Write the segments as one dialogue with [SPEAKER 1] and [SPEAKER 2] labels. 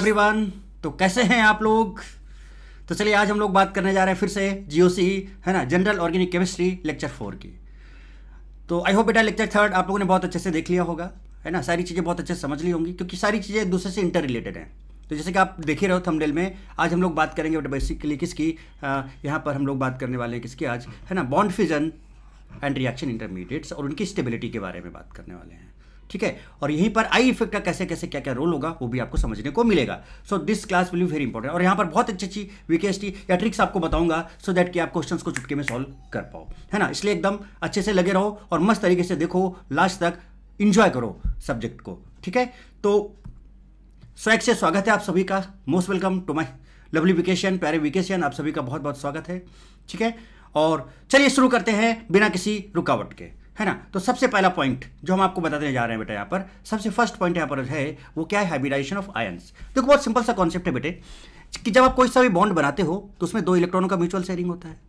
[SPEAKER 1] Everyone तो कैसे हैं आप लोग तो चलिए आज हम लोग बात करने जा रहे हैं फिर से जीओसी है ना general organic chemistry lecture four की तो आई होप बेटा लेक्चर थर्ड आप लोगों ने बहुत अच्छे से देख लिया होगा है ना सारी चीज़ें बहुत अच्छे से समझ ली होंगी क्योंकि सारी चीज़ें एक दूसरे से इंटर रिलेटेड हैं तो जैसे कि आप देख ही रहे हो थंबनेल में आज हम लोग बात करेंगे बेसिकली किसकी यहाँ पर हम लोग बात करने वाले हैं किसकी आज है ना bond fusion and reaction intermediates और उनकी स्टेबिलिटी के बारे में बात करने वाले हैं ठीक है और यहीं पर आई इफेक्ट का कैसे कैसे क्या क्या रोल होगा वो भी आपको समझने को मिलेगा so this class will be very important और यहाँ पर बहुत अच्छी अच्छी वीकेस्टी या ट्रिक्स आपको बताऊंगा सो so दैट कि आप क्वेश्चंस को चुटके में सॉल्व कर पाओ है ना इसलिए एकदम अच्छे से लगे रहो और मस्त तरीके से देखो लास्ट तक इंजॉय करो सब्जेक्ट को ठीक है तो स्वैग से स्वागत है आप सभी का most welcome to my lovely vacation प्यारे वीकेशन आप सभी का बहुत बहुत स्वागत है ठीक है और चलिए शुरू करते हैं बिना किसी रुकावट के है ना तो सबसे पहला पॉइंट जो हम आपको बताने जा रहे हैं बेटा यहाँ पर सबसे फर्स्ट पॉइंट यहाँ पर है वो क्या है हाइब्रिडाइजेशन ऑफ आयंस देखो बहुत सिंपल सा कॉन्सेप्ट है बेटे कि जब आप कोई सा भी बॉन्ड बनाते हो तो उसमें दो इलेक्ट्रॉनों का म्यूचुअल शेयरिंग होता है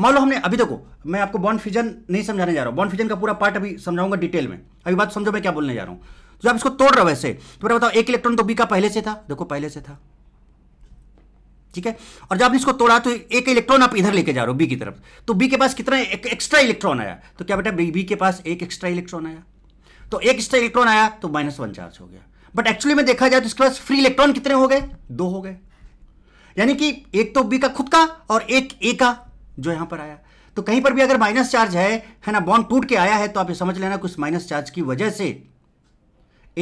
[SPEAKER 1] मान लो हमने अभी देखो मैं आपको बॉन्ड फिजन नहीं समझाने जा रहा हूँ बॉन्ड फिजन का पूरा पार्ट अभी समझाऊंगा डिटेल में अभी बात समझो मैं क्या बोलने जा रहा हूँ जब तो आप इसको तोड़ रहा वैसे तो मेरा बताओ एक इलेक्ट्रॉन तो बी का पहले से था देखो पहले से था ठीक है और जब आपने इसको तोड़ा तो एक इलेक्ट्रॉन आप इधर लेके जा रहे हो बी की तरफ तो बी के पास कितना एक एक्स्ट्रा इलेक्ट्रॉन आया तो क्या बेटा बी के पास एक एक्स्ट्रा इलेक्ट्रॉन आया तो एक एक्स्ट्रा इलेक्ट्रॉन आया तो माइनस वन चार्ज हो गया बट एक्चुअली में देखा जाए तो इसके पास फ्री इलेक्ट्रॉन कितने हो गए दो हो गए यानी कि एक तो बी का खुद का और एक ए का जो यहां पर आया तो कहीं पर भी अगर माइनस चार्ज है है ना बॉन्ड टूट के आया है तो आप ये समझ लेना कुछ माइनस चार्ज की वजह से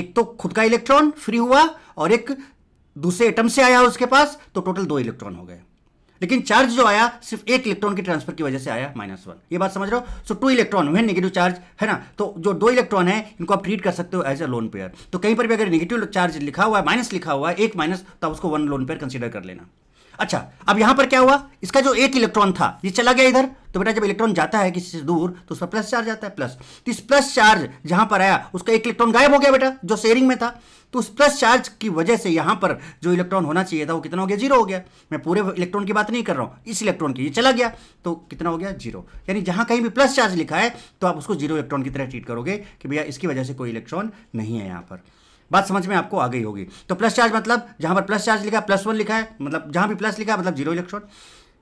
[SPEAKER 1] एक तो खुद का इलेक्ट्रॉन फ्री हुआ और एक दूसरे एटम से आया उसके पास तो टोटल दो इलेक्ट्रॉन हो गए लेकिन चार्ज जो आया सिर्फ एक इलेक्ट्रॉन की ट्रांसफर की वजह से आया माइनस वन ये बात समझ रहे हो सो टू इलेक्ट्रॉन हुए नेगेटिव चार्ज है ना तो जो दो इलेक्ट्रॉन है इनको आप ट्रीट कर सकते हो एज अ लोन पेयर तो कहीं पर भी अगर नेगेटिव चार्ज लिखा हुआ है माइनस लिखा हुआ है एक माइनस तो आप उसको वन लोन पेयर कंसिडर कर लेना अच्छा अब यहां पर क्या हुआ इसका जो एक इलेक्ट्रॉन था ये चला गया इधर तो बेटा जब इलेक्ट्रॉन जाता है किसी से दूर तो उसका प्लस चार्ज आता है प्लस तो इस प्लस चार्ज जहां पर आया उसका एक इलेक्ट्रॉन गायब हो गया बेटा जो शेयरिंग में था तो उस प्लस चार्ज की वजह से यहां पर जो इलेक्ट्रॉन होना चाहिए था वो कितना हो गया जीरो हो गया मैं पूरे इलेक्ट्रॉन की बात नहीं कर रहा हूं इस इलेक्ट्रॉन की ये चला गया तो कितना हो गया जीरो यानी जहां कहीं भी प्लस चार्ज लिखा है तो आप उसको जीरो इलेक्ट्रॉन की तरह ट्रीट करोगे कि भैया इसकी वजह से कोई इलेक्ट्रॉन नहीं है यहां पर बात समझ में आपको आ गई होगी तो प्लस चार्ज मतलब जहां पर प्लस चार्ज लिखा है प्लस वन लिखा है मतलब जहां भी प्लस लिखा है मतलब जीरो इलेक्ट्रॉन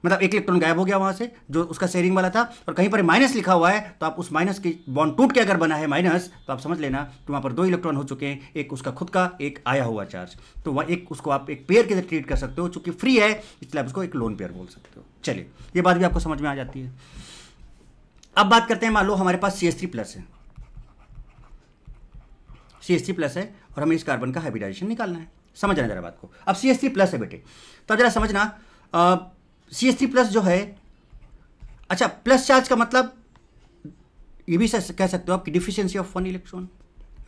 [SPEAKER 1] मतलब एक इलेक्ट्रॉन गायब हो गया वहां से जो उसका शेयरिंग वाला था और कहीं पर माइनस लिखा हुआ है तो आप उस माइनस की बॉन्ड टूट के अगर बना है माइनस तो आप समझ लेना कि वहां पर दो इलेक्ट्रॉन हो चुके हैं एक उसका खुद का एक आया हुआ चार्ज तो वह एक उसको आप एक पेयर के अंदर ट्रीट कर सकते हो चूंकि फ्री है इसलिए आप उसको एक लोन पेयर बोल सकते हो चलिए ये बात भी आपको समझ में आ जाती है अब बात करते हैं मान लो हमारे पास सी एस थ्री प्लस है सी एस थ्री प्लस है और हमें इस कार्बन का हाइब्रिडाइजेशन निकालना है समझ जरा बात को अब सी एस थ्री प्लस है बेटे तो जरा समझना सी एस थ्री प्लस जो है अच्छा प्लस चार्ज का मतलब ये भी कह सकते हो आप कि डिफिशियंसी ऑफ वन इलेक्ट्रॉन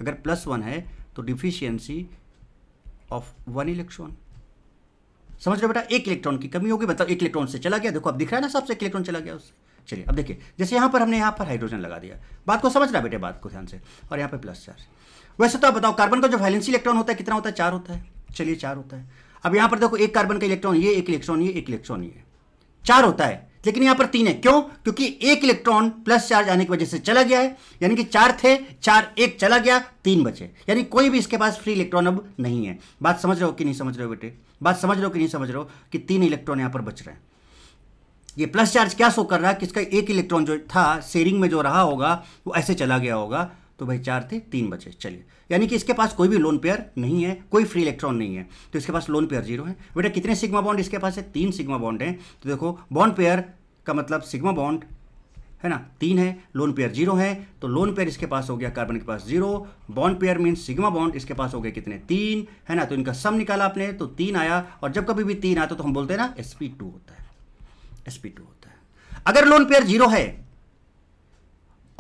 [SPEAKER 1] अगर प्लस वन है तो डिफिशियंसी ऑफ वन इलेक्ट्रॉन समझ रहे बेटा एक इलेक्ट्रॉन की कमी होगी मतलब एक इलेक्ट्रॉन से चला गया देखो अब दिख रहा है ना सबसे एक इलेक्ट्रॉन चला गया उससे चलिए अब देखिए जैसे यहाँ पर हमने यहाँ पर हाइड्रोजन लगा दिया बात को समझ रहा बेटे बात को ध्यान से और यहाँ पर प्लस चार्ज वैसे तो आप बताओ कार्बन का जो वैलेंसी इलेक्ट्रॉन होता है कितना होता है चार होता है चलिए चार होता है अब यहां पर देखो एक कार्बन का इलेक्ट्रॉन ये एक इलेक्ट्रॉन ये एक इलेक्ट्रॉन ये चार होता है लेकिन यहां पर तीन है क्यों क्योंकि एक इलेक्ट्रॉन प्लस चार्ज आने की वजह से चला गया है यानी कि चार थे चार एक चला गया तीन बचे यानी कोई भी इसके पास फ्री इलेक्ट्रॉन अब नहीं है बात समझ रहे हो कि नहीं समझ रहे हो बेटे बात समझ रहे हो कि नहीं समझ रहे हो कि तीन इलेक्ट्रॉन यहां पर बच रहे हैं ये प्लस चार्ज क्या शो कर रहा है किसका एक इलेक्ट्रॉन जो था शेयरिंग में जो रहा होगा वो ऐसे चला गया होगा तो भाई चार थे तीन बचे चलिए यानी कि इसके पास कोई भी लोन पेयर नहीं है कोई फ्री इलेक्ट्रॉन नहीं है तो इसके पास लोन पेयर जीरो है बेटा कितने सिग्मा बॉन्ड इसके पास है तीन सिग्मा बॉन्ड है तो देखो बॉन्ड पेयर का मतलब सिग्मा बॉन्ड है ना तीन है लोन पेयर जीरो है तो लोन पेयर इसके पास हो गया कार्बन के पास zero bond pair mean sigma bond इसके पास हो गया कितने तीन है ना तो इनका सम निकाला आपने तो तीन आया और जब कभी भी तीन आता तो हम बोलते हैं ना एस होता है एस होता है अगर लोन पेयर जीरो है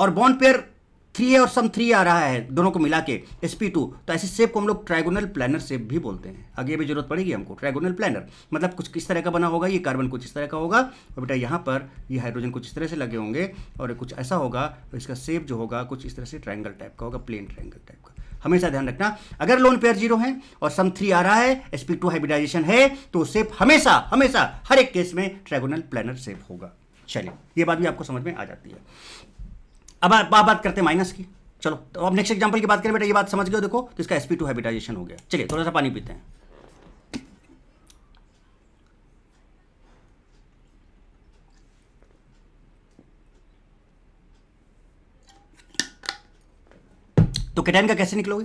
[SPEAKER 1] और बॉन्ड पेयर थ्री ए और सम थ्री आ रहा है दोनों को मिला के एस पी टू तो ऐसे सेप को हम लोग ट्राइगोनल प्लानर सेप भी बोलते हैं आगे भी जरूरत पड़ेगी हमको ट्राइगोनल प्लानर मतलब कुछ किस तरह का बना होगा ये कार्बन कुछ इस तरह का होगा और बेटा यहाँ पर ये हाइड्रोजन कुछ इस तरह से लगे होंगे और कुछ ऐसा होगा तो इसका सेप जो होगा कुछ इस तरह से ट्राइंगल टाइप का होगा प्लेन ट्राइंगल टाइप का हमेशा ध्यान रखना अगर लोन पेयर जीरो है और सम थ्री आ रहा है एस पी टू हाइब्रिडाइजेशन है तो सेप हमेशा हमेशा हर एक केस में ट्राइगोनल प्लानर सेप होगा चलिए ये बात भी आपको समझ में आ जाती है अब आप बात करते हैं माइनस की चलो तो अब नेक्स्ट एग्जाम्पल की बात करें बेटा ये बात समझ गए देखो तो इसका एसपी टू हैबिटाइजेशन हो गया चलिए थोड़ा सा पानी पीते हैं तो कैटाइन का कैसे निकलोगे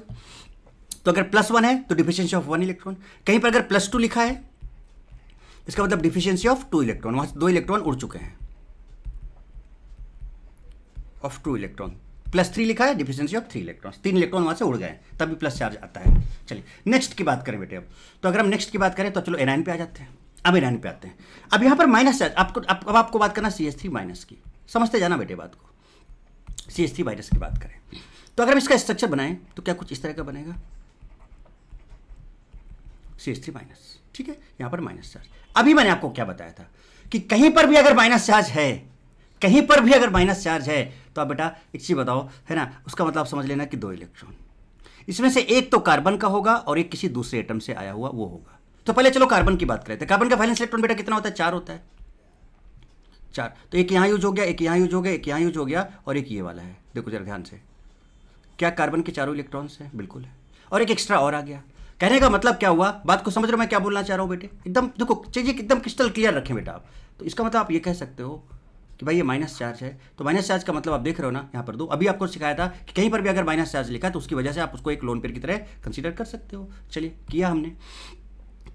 [SPEAKER 1] तो अगर प्लस वन है तो डिफिशियंसी ऑफ वन इलेक्ट्रॉन कहीं पर अगर प्लस टू लिखा है इसका मतलब डिफिशियंसी ऑफ टू इलेक्ट्रॉन वहां से दो इलेक्ट्रॉन उड़ चुके हैं of two electron plus three लिखा है डिफिशियंसी ऑफ थ्री इलेक्ट्रॉन तीन इलेक्ट्रॉन वहां से उड़ गए तभी प्लस चार्ज आता है चलिए नेक्स्ट की बात करें बेटे अब तो अगर हम नेक्स्ट की बात करें तो चलो एनाइन पे आ जाते हैं अब एनाइन पे आते हैं अब यहां पर माइनस चार्ज आपको अब आप, आपको बात करना सी एस थ्री माइनस की समझते जाना बेटे बात को सी एस थ्री माइनस की बात करें तो अगर हम इसका स्ट्रक्चर बनाएं तो क्या कुछ इस तरह का बनेगा सी एस थ्री माइनस ठीक है यहां पर माइनस चार्ज अभी मैंने आपको क्या बताया था कि कहीं पर भी अगर माइनस चार्ज है कहीं पर भी अगर माइनस चार्ज है तो आप बेटा एक चीज़ बताओ है ना उसका मतलब समझ लेना कि दो इलेक्ट्रॉन इसमें से एक तो कार्बन का होगा और एक किसी दूसरे एटम से आया हुआ वो होगा तो पहले चलो कार्बन की बात करें तो कार्बन का वैलेंस इलेक्ट्रॉन बेटा कितना होता है चार होता है चार तो एक यहाँ यूज हो गया एक यहाँ यूज हो गया एक यहाँ यूज हो गया और एक ये वाला है देखो जरा ध्यान से क्या कार्बन के चारों इलेक्ट्रॉन्स हैं बिल्कुल है और एक एक्स्ट्रा और आ गया कहने का मतलब क्या हुआ बात को समझ रहे हो मैं क्या बोलना चाह रहा हूँ बेटे एकदम देखो चीज़ें एकदम क्रिस्टल क्लियर रखें बेटा आप तो इसका मतलब आप ये कह सकते हो कि भाई ये माइनस चार्ज है तो माइनस चार्ज का मतलब आप देख रहे हो ना यहाँ पर दो अभी आपको सिखाया था कि कहीं पर भी अगर माइनस चार्ज लिखा तो उसकी वजह से आप उसको एक लोन पेयर की तरह कंसिडर कर सकते हो चलिए किया हमने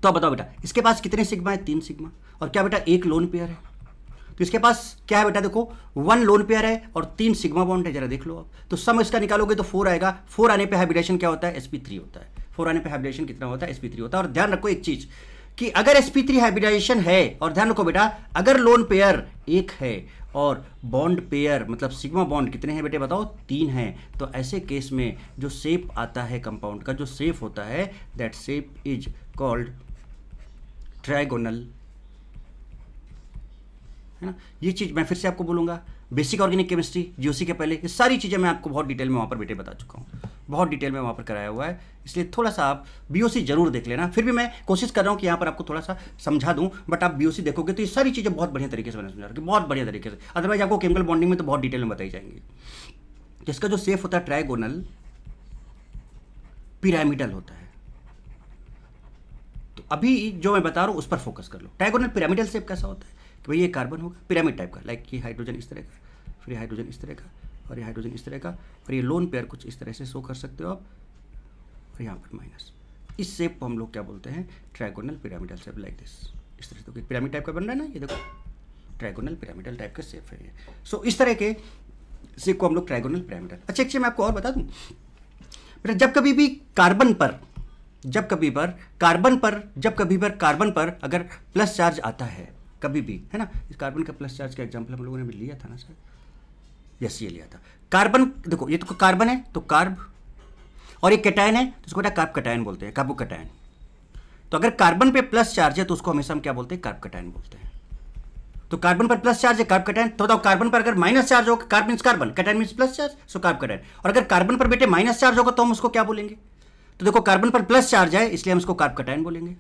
[SPEAKER 1] तो बताओ बेटा इसके पास कितने सिग्मा है तीन सिग्मा और क्या बेटा एक लोन पेयर है तो इसके पास क्या है बेटा देखो वन लोन पेयर है और तीन सिग्मा बॉन्ड है जरा देख लो आप तो सम इसका निकालोगे तो फोर आएगा फोर आने पे हाइब्रिडेशन क्या होता है एसपी थ्री होता है फोर आने पे हाइब्रिडेशन कितना होता है एसपी थ्री होता है और ध्यान रखो एक चीज़ कि अगर एस पी थ्री हाइब्रिडाइजेशन है और ध्यान रखो बेटा अगर लोन पेयर एक है और बॉन्ड पेयर मतलब सिग्मा बॉन्ड कितने हैं बेटे बताओ तीन हैं तो ऐसे केस में जो सेप आता है कंपाउंड का जो सेप होता है that shape is called trigonal है ना ये चीज़ मैं फिर से आपको बोलूंगा बेसिक ऑर्गेनिक केमिस्ट्री जीओसी के पहले ये सारी चीज़ें मैं आपको बहुत डिटेल में वहाँ पर बेटे बता चुका हूँ बहुत डिटेल में वहाँ पर कराया हुआ है इसलिए थोड़ा सा आप बीओसी जरूर देख लेना फिर भी मैं कोशिश कर रहा हूँ कि यहाँ पर आपको थोड़ा सा समझा दूँ बट आप बीओसी देखोगे तो ये सारी चीज़ें बहुत बढ़िया तरीके से मैंने समझा रखी बहुत बढ़िया तरीके से अदरवाइज आपको केमिकल बॉन्डिंग में तो बहुत डिटेल में बताई जाएंगी जिसका जो सेफ होता है ट्राइगोनल पिरामिडल होता है तो अभी जो मैं बता रहा हूँ उस पर फोकस कर लो ट्राइगोनल पिरामिडल सेफ कैसा होता है कि भाई ये कार्बन होगा पिरामिड टाइप का लाइक ये हाइड्रोजन इस तरह का फिर हाइड्रोजन इस तरह का और ये हाइड्रोजन इस तरह का और ये लोन पेयर कुछ इस तरह से शो कर सकते हो आप और यहाँ पर माइनस इस सेप को हम लोग क्या बोलते हैं trigonal pyramidal shape like this इस तरह से तो पिरामिड टाइप का बन रहा है ना ये देखो ट्राइगोनल पिरामिडल टाइप का सेप है ये सो इस तरह के सेप को हम लोग ट्राइगोनल पिरामिडल अच्छा अच्छा मैं आपको और बता दूँ बेटा जब कभी भी कार्बन पर जब कभी पर कार्बन पर जब कभी पर कार्बन पर अगर प्लस चार्ज आता है कभी भी है ना इस कार्बन का प्लस चार्ज का एग्जाम्पल हम लोगों ने भी लिया था ना सर यस ये लिया था कार्बन देखो ये तो कार्बन है तो कार्ब और ये कैटायन है तो इसको बेटा कार्ब कटायन बोलते हैं कार्बो कटायन तो अगर कार्बन पे प्लस चार्ज है तो उसको हमेशा हम क्या बोलते हैं कार्ब कटायन बोलते हैं तो कार्बन पर प्लस चार्ज है कार्ब कटायन तो बताओ कार्बन पर अगर माइनस चार्ज होगा carb means carbon cation means plus charge so carb cation और अगर कार्बन पर बेटे माइनस चार्ज होगा तो हम उसको क्या बोलेंगे तो देखो कार्बन पर प्लस चार्ज है इसलिए हम उसको कार्ब कटायन बोलेंगे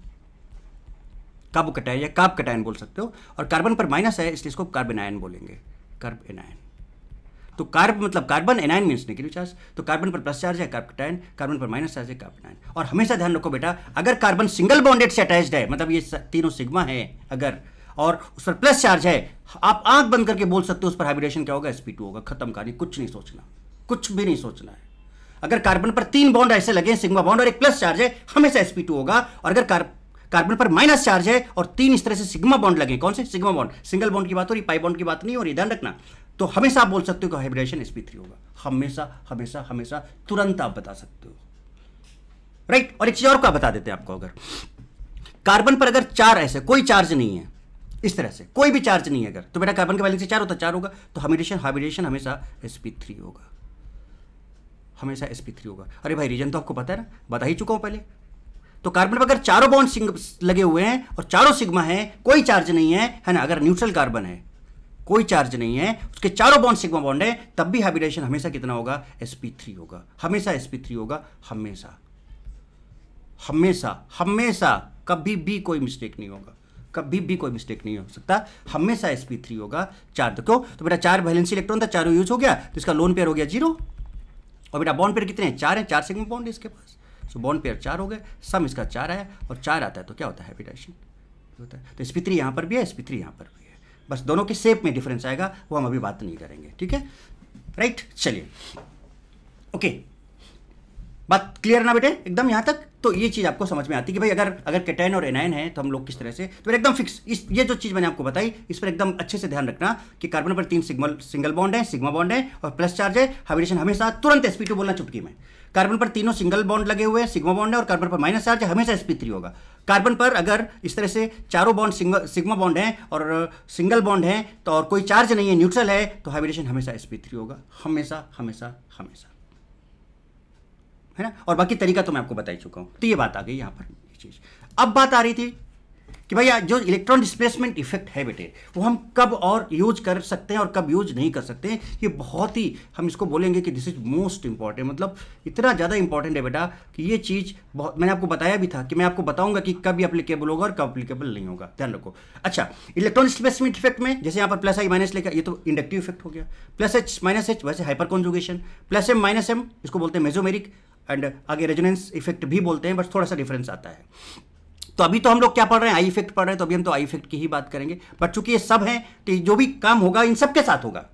[SPEAKER 1] कार्बो कटायन या कार्ब कटायन बोल सकते हो और कार्बन पर माइनस है इसलिए इसको कार्बेनायन बोलेंगे कार्ब एनायन तो कार्ब मतलब carbon anion means negative charge तो कार्बन पर प्लस चार्ज है कार्बकटाइन कार्बन पर माइनस चार्ज है कार्बनाइन और हमेशा ध्यान रखो बेटा अगर कार्बन सिंगल बॉन्डेड से अटैच्ड है मतलब ये तीनों सिग्मा है अगर और उस पर प्लस चार्ज है आप आंख बंद करके बोल सकते हो उस पर हाइब्रिडेशन क्या होगा एसपी टू होगा खत्म कर कुछ नहीं सोचना कुछ भी नहीं सोचना है अगर कार्बन पर तीन बॉन्ड ऐसे लगे सिग्मा बॉन्ड और एक प्लस चार्ज है हमेशा एसपी टू होगा और अगर कार्ब कार्बन पर माइनस चार्ज है और तीन इस तरह से सिग्मा बॉन्ड लगे कौन से सिग्मा बॉन्ड सिंगल बॉन्ड की बात हो रही पाई बॉन्ड की बात नहीं हो रही ध्यान रखना तो हमेशा आप बोल सकते हो कि हाइब्रिडेशन sp3 होगा हमेशा हमेशा हमेशा तुरंत आप बता सकते हो राइट और एक चीज और क्या बता देते हैं आपको अगर कार्बन पर अगर चार ऐसे कोई चार्ज नहीं है इस तरह से कोई भी चार्ज नहीं है अगर तो बेटा कार्बन के बैलेंस चार होता चार होगा तो हाइब्रिडेशन हाइब्रिडेशन हमेशा sp3 थ्री होगा हमेशा sp3 थ्री होगा अरे भाई रीजन तो आपको पता है ना बता ही चुका हूं पहले तो कार्बन पर अगर चारों बॉन्ड लगे हुए हैं और चारों सिग्मा है कोई चार्ज नहीं है है ना अगर न्यूट्रल कार्बन है कोई चार्ज नहीं है उसके चारों बॉन्ड सिग्मा बॉन्ड है तब भी हाइब्रिडाइजेशन हमेशा कितना होगा sp3 होगा हमेशा sp3 होगा हमेशा हमेशा हमेशा कभी भी कोई मिस्टेक नहीं होगा कभी भी कोई मिस्टेक नहीं हो सकता हमेशा sp3 थ्री होगा चार क्यों तो बेटा चार वैलेंसी इलेक्ट्रॉन था चारों यूज हो गया तो इसका लोन पेयर हो गया जीरो और बेटा बॉन्ड पेयर कितने हैं चार हैं चार सिग्मा बॉन्ड इसके पास सो बॉन्ड पेयर चार हो गए सम इसका चार आया और चार आता है तो क्या होता है हाइब्रिडाइजेशन होता है तो sp3 यहां थ्री पर भी है sp3 यहां थ्री पर भी बस दोनों के सेप में डिफरेंस आएगा वो हम अभी बात नहीं करेंगे ठीक है राइट चलिए ओके बात क्लियर ना बेटे एकदम यहाँ तक तो ये चीज़ आपको समझ में आती है कि भाई अगर अगर कैटाइन e और एनाइन है तो हम लोग किस तरह से तो एकदम फिक्स इस ये जो चीज़ मैंने आपको बताई इस पर एकदम अच्छे से ध्यान रखना कि कार्बन पर तीन सिग्मल सिंगल बॉन्ड है सिग्मा बॉन्ड है और प्लस चार्ज है हाइब्रिडेशन हमेशा तुरंत एसपी टू बोलना चुटकी में कार्बन पर तीनों सिंगल बॉन्ड लगे हुए हैं सिग्मा बॉन्ड है और कार्बन पर माइनस चार्ज हमेशा sp3 होगा कार्बन पर अगर इस तरह से चारों बॉन्ड सिग्मा बॉन्ड हैं और सिंगल बॉन्ड हैं तो और कोई चार्ज नहीं है न्यूट्रल है तो हाइब्रिडेशन हमेशा sp3 होगा हमेशा हमेशा हमेशा है ना और बाकी तरीका तो मैं आपको बता ही चुका हूँ तो ये बात आ गई यहाँ पर चीज़ अब बात आ रही थी कि भैया जो इलेक्ट्रॉन डिस्प्लेसमेंट इफेक्ट है बेटे वो हम कब और यूज कर सकते हैं और कब यूज नहीं कर सकते ये बहुत ही हम इसको बोलेंगे कि दिस इज मोस्ट इंपॉर्टेंट मतलब इतना ज़्यादा इंपॉर्टेंट है बेटा कि ये चीज़ बहुत मैंने आपको बताया भी था कि मैं आपको बताऊंगा कि कब ये अप्लीकेबल होगा और कब अप्लीकेबल नहीं होगा ध्यान रखो अच्छा इलेक्ट्रॉन डिस्प्लेसमेंट इफेक्ट में जैसे यहाँ पर प्लस आई माइनस लेकर ये तो इंडक्टिव इफेक्ट हो गया प्लस एच माइनस एच वैसे hyper conjugation plus M minus M इसको बोलते हैं मेजोमेरिक एंड आगे रेजोनेंस इफेक्ट भी बोलते हैं बट थोड़ा सा डिफरेंस आता है तो अभी तो हम लोग क्या पढ़ रहे हैं आई इफेक्ट पढ़ रहे हैं तो अभी हम तो आई इफेक्ट की ही बात करेंगे बट चूंकि ये सब हैं तो जो भी काम होगा इन सबके साथ होगा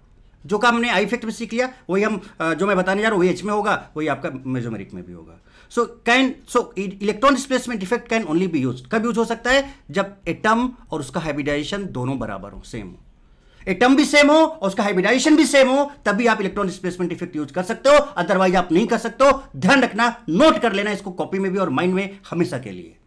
[SPEAKER 1] जो काम हमने आई इफेक्ट में सीख लिया वही हम जो मैं बताने जा रहा हूँ वही एच में होगा वही आपका मेजोमेरिक में भी होगा so can so electron displacement effect can only be use कब यूज हो सकता है जब एटम और उसका हाइब्रिडाइजेशन दोनों बराबर हो सेम हो एटम भी सेम हो और उसका हाइब्रिडाइजेशन भी सेम हो तभी आप इलेक्ट्रॉन डिस्प्लेसमेंट इफेक्ट यूज कर सकते हो अदरवाइज आप नहीं कर सकते हो ध्यान रखना नोट कर लेना इसको कॉपी में भी और माइंड में हमेशा के लिए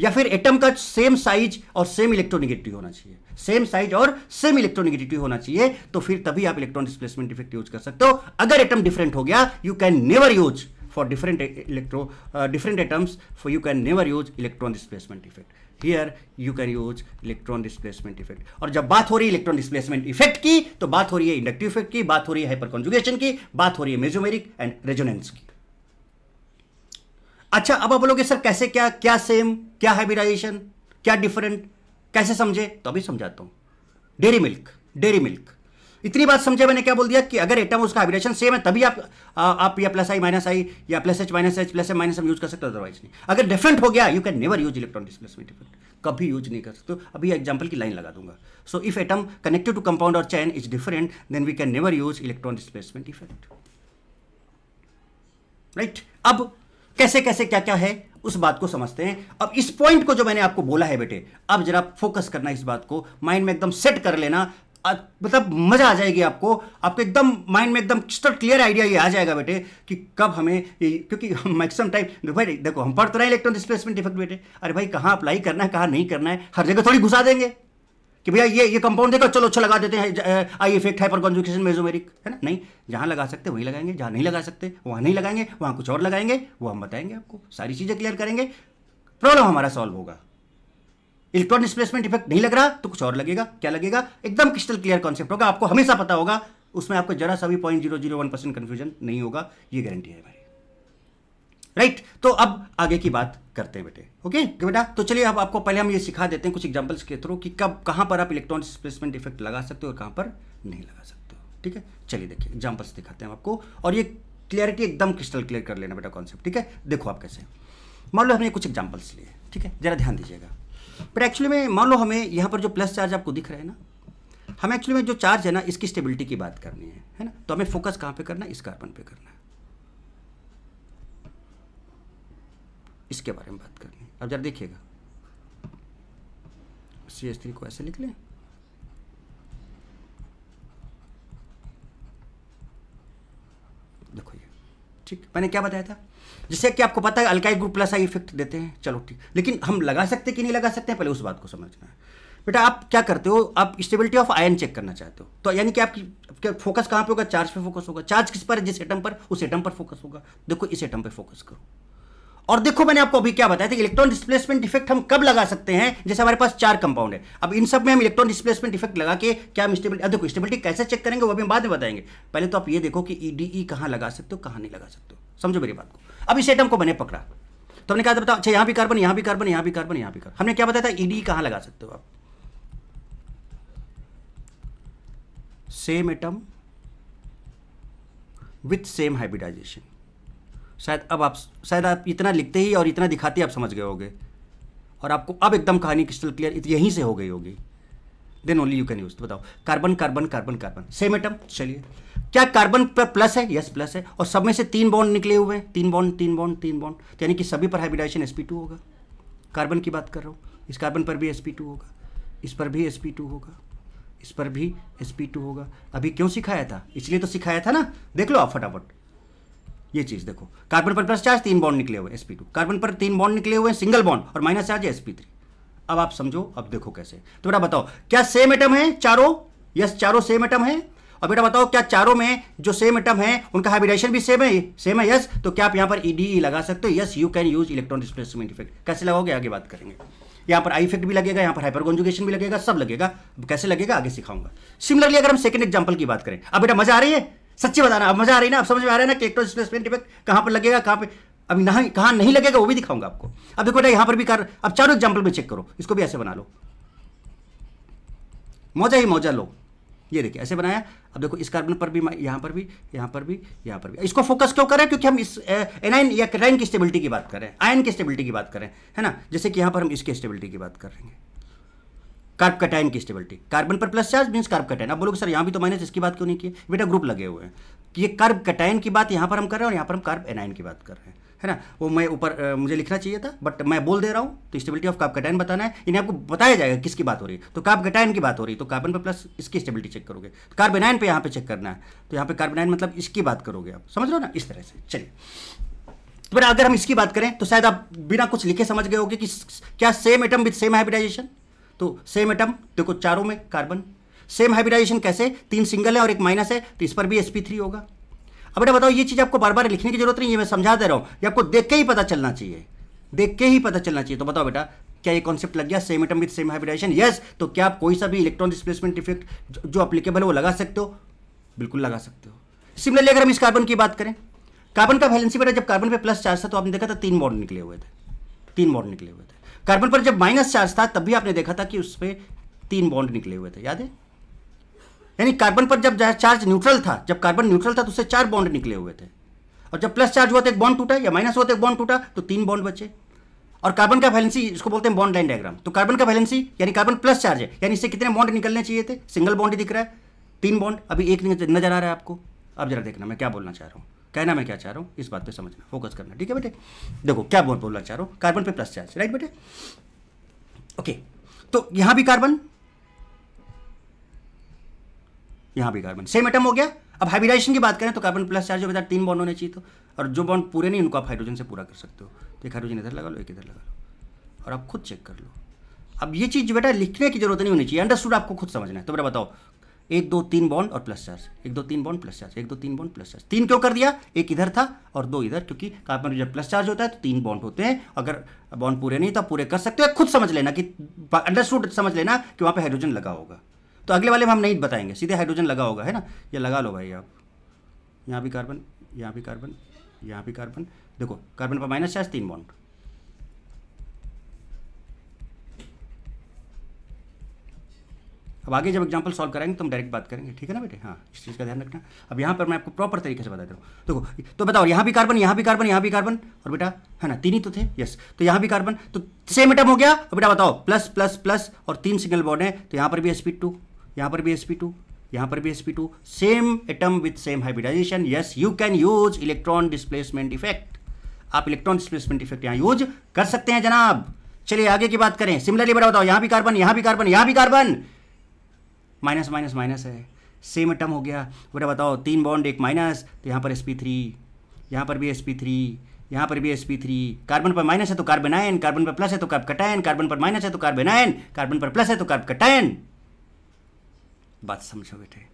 [SPEAKER 1] या फिर एटम का सेम साइज और सेम इलेक्ट्रोनिगेटिव होना चाहिए सेम साइज और सेम इलेक्ट्रोनिगेटिव होना चाहिए तो फिर तभी आप इलेक्ट्रॉन डिस्प्लेसमेंट इफेक्ट यूज कर सकते हो अगर एटम डिफरेंट हो गया you can never use for different electro different atoms for you can never use electron displacement effect here you can use electron displacement effect और जब बात हो रही है इलेक्ट्रॉन डिस्प्लेसमेंट इफेक्ट की तो बात हो रही है इंडक्टिव इफेक्ट की बात हो रही है हाइपर कॉन्जुगेशन की बात हो रही है मेजोमेरिक एंड रेजोनेंस की अच्छा अब आप बोलोगे सर कैसे क्या क्या सेम क्या हाइब्रिडाइजेशन क्या डिफरेंट कैसे समझे तो अभी समझाता हूं डेरी मिल्क डेरी मिल्क इतनी बात समझे मैंने क्या बोल दिया कि अगर एटम उसका हाइब्रिडेशन सेम है तभी आप आ, आप या प्लस आई माइनस आई या plus H minus H plus M minus M use कर सकते अदरवाइज नहीं अगर डिफरेंट हो गया you can never use electron displacement effect कभी यूज नहीं कर सकते अभी एग्जाम्पल की लाइन लगा दूंगा so if atom connected to compound और chain is different then we can never use electron displacement effect right अब कैसे कैसे क्या क्या है उस बात को समझते हैं अब इस पॉइंट को जो मैंने आपको बोला है बेटे अब जरा फोकस करना इस बात को माइंड में एकदम सेट कर लेना मतलब मजा आ जाएगी आपको आपको एकदम माइंड में एकदम क्रिस्टल क्लियर आइडिया ये आ जाएगा बेटे कि कब हमें क्योंकि मैक्सिमम टाइम भाई देखो हम पढ़ तो रहे इलेक्ट्रॉन डिस्प्लेसमेंट इफेक्ट बेटे अरे भाई कहाँ अप्लाई करना है कहाँ नहीं करना है हर जगह थोड़ी घुसा देंगे कि भैया ये ये कंपाउंड देखो चलो अच्छा लगा देते हैं I effect hyper conjugation mesomeric है ना नहीं जहाँ लगा सकते वहीं लगाएंगे जहाँ नहीं लगा सकते वहाँ नहीं लगाएंगे वहाँ कुछ और लगाएंगे वो हम बताएंगे आपको सारी चीज़ें क्लियर करेंगे प्रॉब्लम हमारा सॉल्व होगा इलेक्ट्रॉन डिस्प्लेसमेंट इफेक्ट नहीं लग रहा तो कुछ और लगेगा क्या लगेगा एकदम क्रिस्टल क्लियर कॉन्सेप्ट होगा आपको हमेशा पता होगा उसमें आपको जरा सा भी point zero zero one percent confusion नहीं होगा ये गारंटी है राइट तो अब आगे की बात करते हैं बेटे ओके बेटा तो चलिए अब आपको पहले हम ये सिखा देते हैं कुछ एग्जांपल्स के थ्रू कि कब कहाँ पर आप इलेक्ट्रॉन डिस्प्लेसमेंट इफेक्ट लगा सकते हो और कहाँ पर नहीं लगा सकते हो ठीक है चलिए देखिए एग्जाम्पल्स दिखाते हैं आपको और ये क्लियरिटी एकदम क्रिस्टल क्लियर कर लेना बेटा कॉन्सेप्ट ठीक है देखो आप कैसे मान लो हमने कुछ एग्जाम्पल्स लिए ठीक है जरा ध्यान दीजिएगा पर एक्चुअली में मान लो हमें यहाँ पर जो प्लस चार्ज आपको दिख रहा है ना हमें एक्चुअली में जो चार्ज है ना इसकी स्टेबिलिटी की बात करनी है है ना तो हमें फोकस कहाँ पे करना है इस कार्बन पे करना है इसके बारे में बात करनी है अब जरा देखिएगा सी एस थ्री को ऐसे लिख लें देखो ये ठीक मैंने क्या बताया था जैसे कि आपको पता है alkyl group plus I effect देते हैं चलो ठीक लेकिन हम लगा सकते कि नहीं लगा सकते हैं पहले उस बात को समझना है बेटा आप क्या करते हो आप स्टेबिलिटी ऑफ आयन चेक करना चाहते हो तो यानी कि आपकी फोकस कहाँ पे होगा चार्ज पे फोकस होगा चार्ज किस पर है जिस एटम पर उस एटम पर फोकस होगा देखो इस एटम पर फोकस करो और देखो मैंने आपको अभी क्या बताया था इलेक्ट्रॉन डिस्प्लेसमेंट इफेक्ट हम कब लगा सकते हैं जैसे हमारे पास चार कंपाउंड है अब इन सब में हम इलेक्ट्रॉन डिस्प्लेसमेंट इफेक्ट लगा के क्या स्टेबिलिटी देखो स्टेबिलिटी कैसे चेक करेंगे वो भी हम बाद में बताएंगे पहले तो आप ये देखो कि ईडीई e कहां e कहाँ लगा सकते हो कहाँ नहीं लगा सकते हो समझो मेरी बात को अब इस एटम को मैंने पकड़ा तो हमने कहा था बताओ अच्छा यहाँ भी कार्बन यहाँ भी कार्बन यहाँ भी कार्बन यहाँ भी कार्बन हमने क्या बताया था ईडी e कहां कहाँ लगा सकते हो आप same atom with same hybridization शायद अब आप शायद आप इतना लिखते ही और इतना दिखाते ही आप समझ गए होगे और आपको अब एकदम कहानी क्रिस्टल क्लियर यहीं से हो गई होगी then only you can use बताओ carbon carbon carbon carbon same atom चलिए क्या कार्बन पर प्लस है यस प्लस है और सब में से तीन बॉन्ड निकले हुए हैं तीन बॉन्ड तीन बॉन्ड तीन बॉन्ड तो यानी कि सभी पर हाइब्रिडाइजेशन एस होगा कार्बन की बात कर रहा हूँ इस कार्बन पर भी एस होगा इस पर भी एस होगा इस पर भी एस होगा अभी क्यों सिखाया था इसलिए तो सिखाया था ना देख लो आप फटाफट ये चीज देखो कार्बन पर प्लस चार्ज तीन बॉन्ड निकले हुए एसपी टू कार्बन पर तीन बॉन्ड निकले हुए सिंगल बॉन्ड और माइनस चार्ज है एसपी थ्री अब आप समझो अब देखो कैसे तो बेटा बताओ क्या सेम एटम है चारों यस चारों सेम एटम है और बेटा बताओ क्या चारों में जो सेम एटम है उनका हाइब्रिडेशन भी सेम है सेम है यस तो क्या आप यहां पर ईडीई e e लगा सकते हो yes you can use electron displacement effect कैसे लगाओगे आगे बात करेंगे यहां पर आई इफेक्ट भी लगेगा यहाँ पर हाइपर कॉन्जुगेशन भी लगेगा सब लगेगा कैसे लगेगा आगे सिखाऊंगा सिमिलरली अगर हम सेकंड एग्जाम्पल की बात करें अब बेटा मजा आ रही है सच्ची बताना अब मजा आ रही ना आप समझ में आ रहा है ना कि एक्टोस्पेसमेंट तो इफेक्ट कहाँ पर लगेगा कहाँ पे अभी नहीं कहाँ नहीं लगेगा वो भी दिखाऊंगा आपको अब देखो बेटा यहाँ पर भी कर अब चारों एग्जाम्पल में चेक करो इसको भी ऐसे बना लो मौजा ही मौजा लो ये देखिए ऐसे बनाया अब देखो इस कार्बन पर भी यहाँ पर भी यहाँ पर भी यहाँ पर भी इसको फोकस क्यों करें क्योंकि हम इस एनाइन या क्राइन की स्टेबिलिटी की बात कर रहे हैं आयन की स्टेबिलिटी की बात कर रहे हैं है ना जैसे कि यहाँ पर हम इसके स्टेबिलिटी की बात कर रहे हैं कार्ब कटाइन की स्टेबिलिटी कार्बन पर plus charge means carb cation अब बोलोगे सर यहाँ भी तो माइनस इसकी बात क्यों नहीं की बेटा ग्रुप लगे हुए हैं कि ये कार्ब कटाइन की बात यहाँ पर हम कर रहे हैं और यहाँ पर हम कार्ब एनाइन की बात कर रहे हैं है ना वो मैं ऊपर मुझे लिखना चाहिए था बट मैं बोल दे रहा हूँ तो स्टेबिलिटी ऑफ कार्ब कटाइन बताना है इन्हें आपको बताया जाएगा किसकी बात हो रही है तो कार्ब कटाइन की बात हो रही है तो कार्बन पर प्लस इसकी स्टेबिलिटी चेक करोगे तो एनाइन पर यहाँ पर चेक करना है तो यहाँ पर कार्बेनाइन मतलब इसकी बात करोगे आप समझ लो ना इस तरह से चलिए तो बेटा अगर हम इसकी बात करें तो शायद आप बिना कुछ लिखे समझ गए होगे कि क्या same atom with same hybridization तो सेम एटम देखो चारों में कार्बन सेम हाइब्रिडाइजेशन कैसे तीन सिंगल है और एक माइनस है तो इस पर भी sp3 होगा अब बेटा बताओ ये चीज़ आपको बार बार लिखने की जरूरत नहीं है मैं समझा दे रहा हूं ये आपको देख के ही पता चलना चाहिए देख के ही पता चलना चाहिए तो बताओ बेटा क्या ये कॉन्सेप्ट लग गया same atom with same hybridisation yes तो क्या आप कोई सा भी इलेक्ट्रॉन डिस्प्लेसमेंट इफेक्ट जो अप्लीकेबल है वो लगा सकते हो बिल्कुल लगा सकते हो सिमिलरली अगर हम इस कार्बन की बात करें कार्बन का वैलेंसी बेटा जब कार्बन पे प्लस चार्ज था तो आपने देखा था तीन बॉन्ड निकले हुए थे तीन बॉन्ड निकले हुए थे कार्बन पर जब माइनस चार्ज था तब भी आपने देखा था कि उस पर तीन बॉन्ड निकले हुए थे याद है यानी कार्बन पर जब चार्ज न्यूट्रल था जब कार्बन न्यूट्रल था तो उससे चार बॉन्ड निकले हुए थे और जब प्लस चार्ज हुआ तो एक बॉन्ड टूटा या माइनस हुआ तो एक बॉन्ड टूटा तो तीन बॉन्ड बचे और कार्बन का वैलेंसी इसको बोलते हैं बॉन्ड लाइन डायग्राम तो कार्बन का वैलेंसी यानी कार्बन प्लस चार्ज है यानी इससे कितने बॉन्ड निकलने चाहिए थे सिंगल बॉन्ड दिख रहा है तीन बॉन्ड अभी एक नजर आ रहा है आपको अब जरा देखना मैं क्या बोलना चाह रहा हूँ कहना मैं क्या चाह रहा हूँ इस बात पे समझना फोकस करना ठीक है बेटे देखो क्या बोल बोलना चाह रहा हूँ कार्बन पे प्लस चार्ज राइट बेटे ओके तो यहां भी कार्बन यहां भी कार्बन सेम एटम हो गया अब हाइब्रिडाइजेशन की बात करें तो कार्बन प्लस चार्ज बता तीन बॉन्ड होने चाहिए तो और जो बॉन्ड पूरे नहीं उनको आप हाइड्रोजन से पूरा कर सकते हो तो एक हाइड्रोजन इधर लगा लो एक इधर लगा लो और आप खुद चेक कर लो अब ये चीज़ बेटा लिखने की जरूरत नहीं होनी चाहिए अंडरस्टूड आपको खुद समझना है तो बेटा बताओ एक दो तीन बॉन्ड और प्लस चार्ज एक दो तीन बॉन्ड प्लस चार्ज एक दो तीन बॉन्ड प्लस चार्ज तीन क्यों कर दिया एक इधर था और दो इधर क्योंकि कार्बन जब प्लस चार्ज होता है तो तीन बॉन्ड होते हैं अगर बॉन्ड पूरे नहीं तो पूरे कर सकते हो खुद समझ लेना कि अंडरस्टूड समझ लेना कि वहाँ पर हाइड्रोजन लगा होगा तो अगले वाले में हम नहीं बताएंगे सीधे हाइड्रोजन लगा होगा है ना ये लगा लो भाई आप यहाँ भी कार्बन यहाँ भी कार्बन यहाँ भी कार्बन देखो कार्बन पर माइनस चार्ज तीन बॉन्ड अब आगे जब एग्जाम्पल सॉल्व करेंगे तो हम डायरेक्ट बात करेंगे ठीक है ना बेटे हाँ इस चीज़ का ध्यान रखना अब यहाँ पर मैं आपको प्रॉपर तरीके से बता दे रहा हूँ देखो तो बताओ यहाँ भी कार्बन यहाँ भी कार्बन यहाँ भी कार्बन और बेटा है ना तीन ही तो थे यस तो यहाँ भी कार्बन तो सेम एटम हो गया और बेटा बताओ प्लस प्लस प्लस और तीन सिंगल बॉर्ड है तो यहाँ पर भी एस पी टू यहाँ पर भी एस पी टू यहाँ पर भी S P two same atom with same hybridisation yes you can use electron displacement effect आप इलेक्ट्रॉन डिस्प्लेसमेंट इफेक्ट यहाँ यूज कर सकते हैं जनाब चलिए आगे की बात करें सिमिलरली बेटा बताओ यहाँ भी कार्बन यहाँ भी कार्बन यहाँ भी कार्बन माइनस माइनस माइनस है सेम एटम हो गया बेटा बताओ तीन बॉन्ड एक माइनस तो यहाँ पर एस पी थ्री यहाँ पर भी एस पी थ्री यहाँ पर भी एस पी थ्री कार्बन पर माइनस है तो कार्बन आयन कार्बन पर प्लस है तो कार्ब कटायन कार्बन पर माइनस है तो कार्बन आयन कार्बन पर प्लस है तो कार्ब कटायन बात समझो बेटे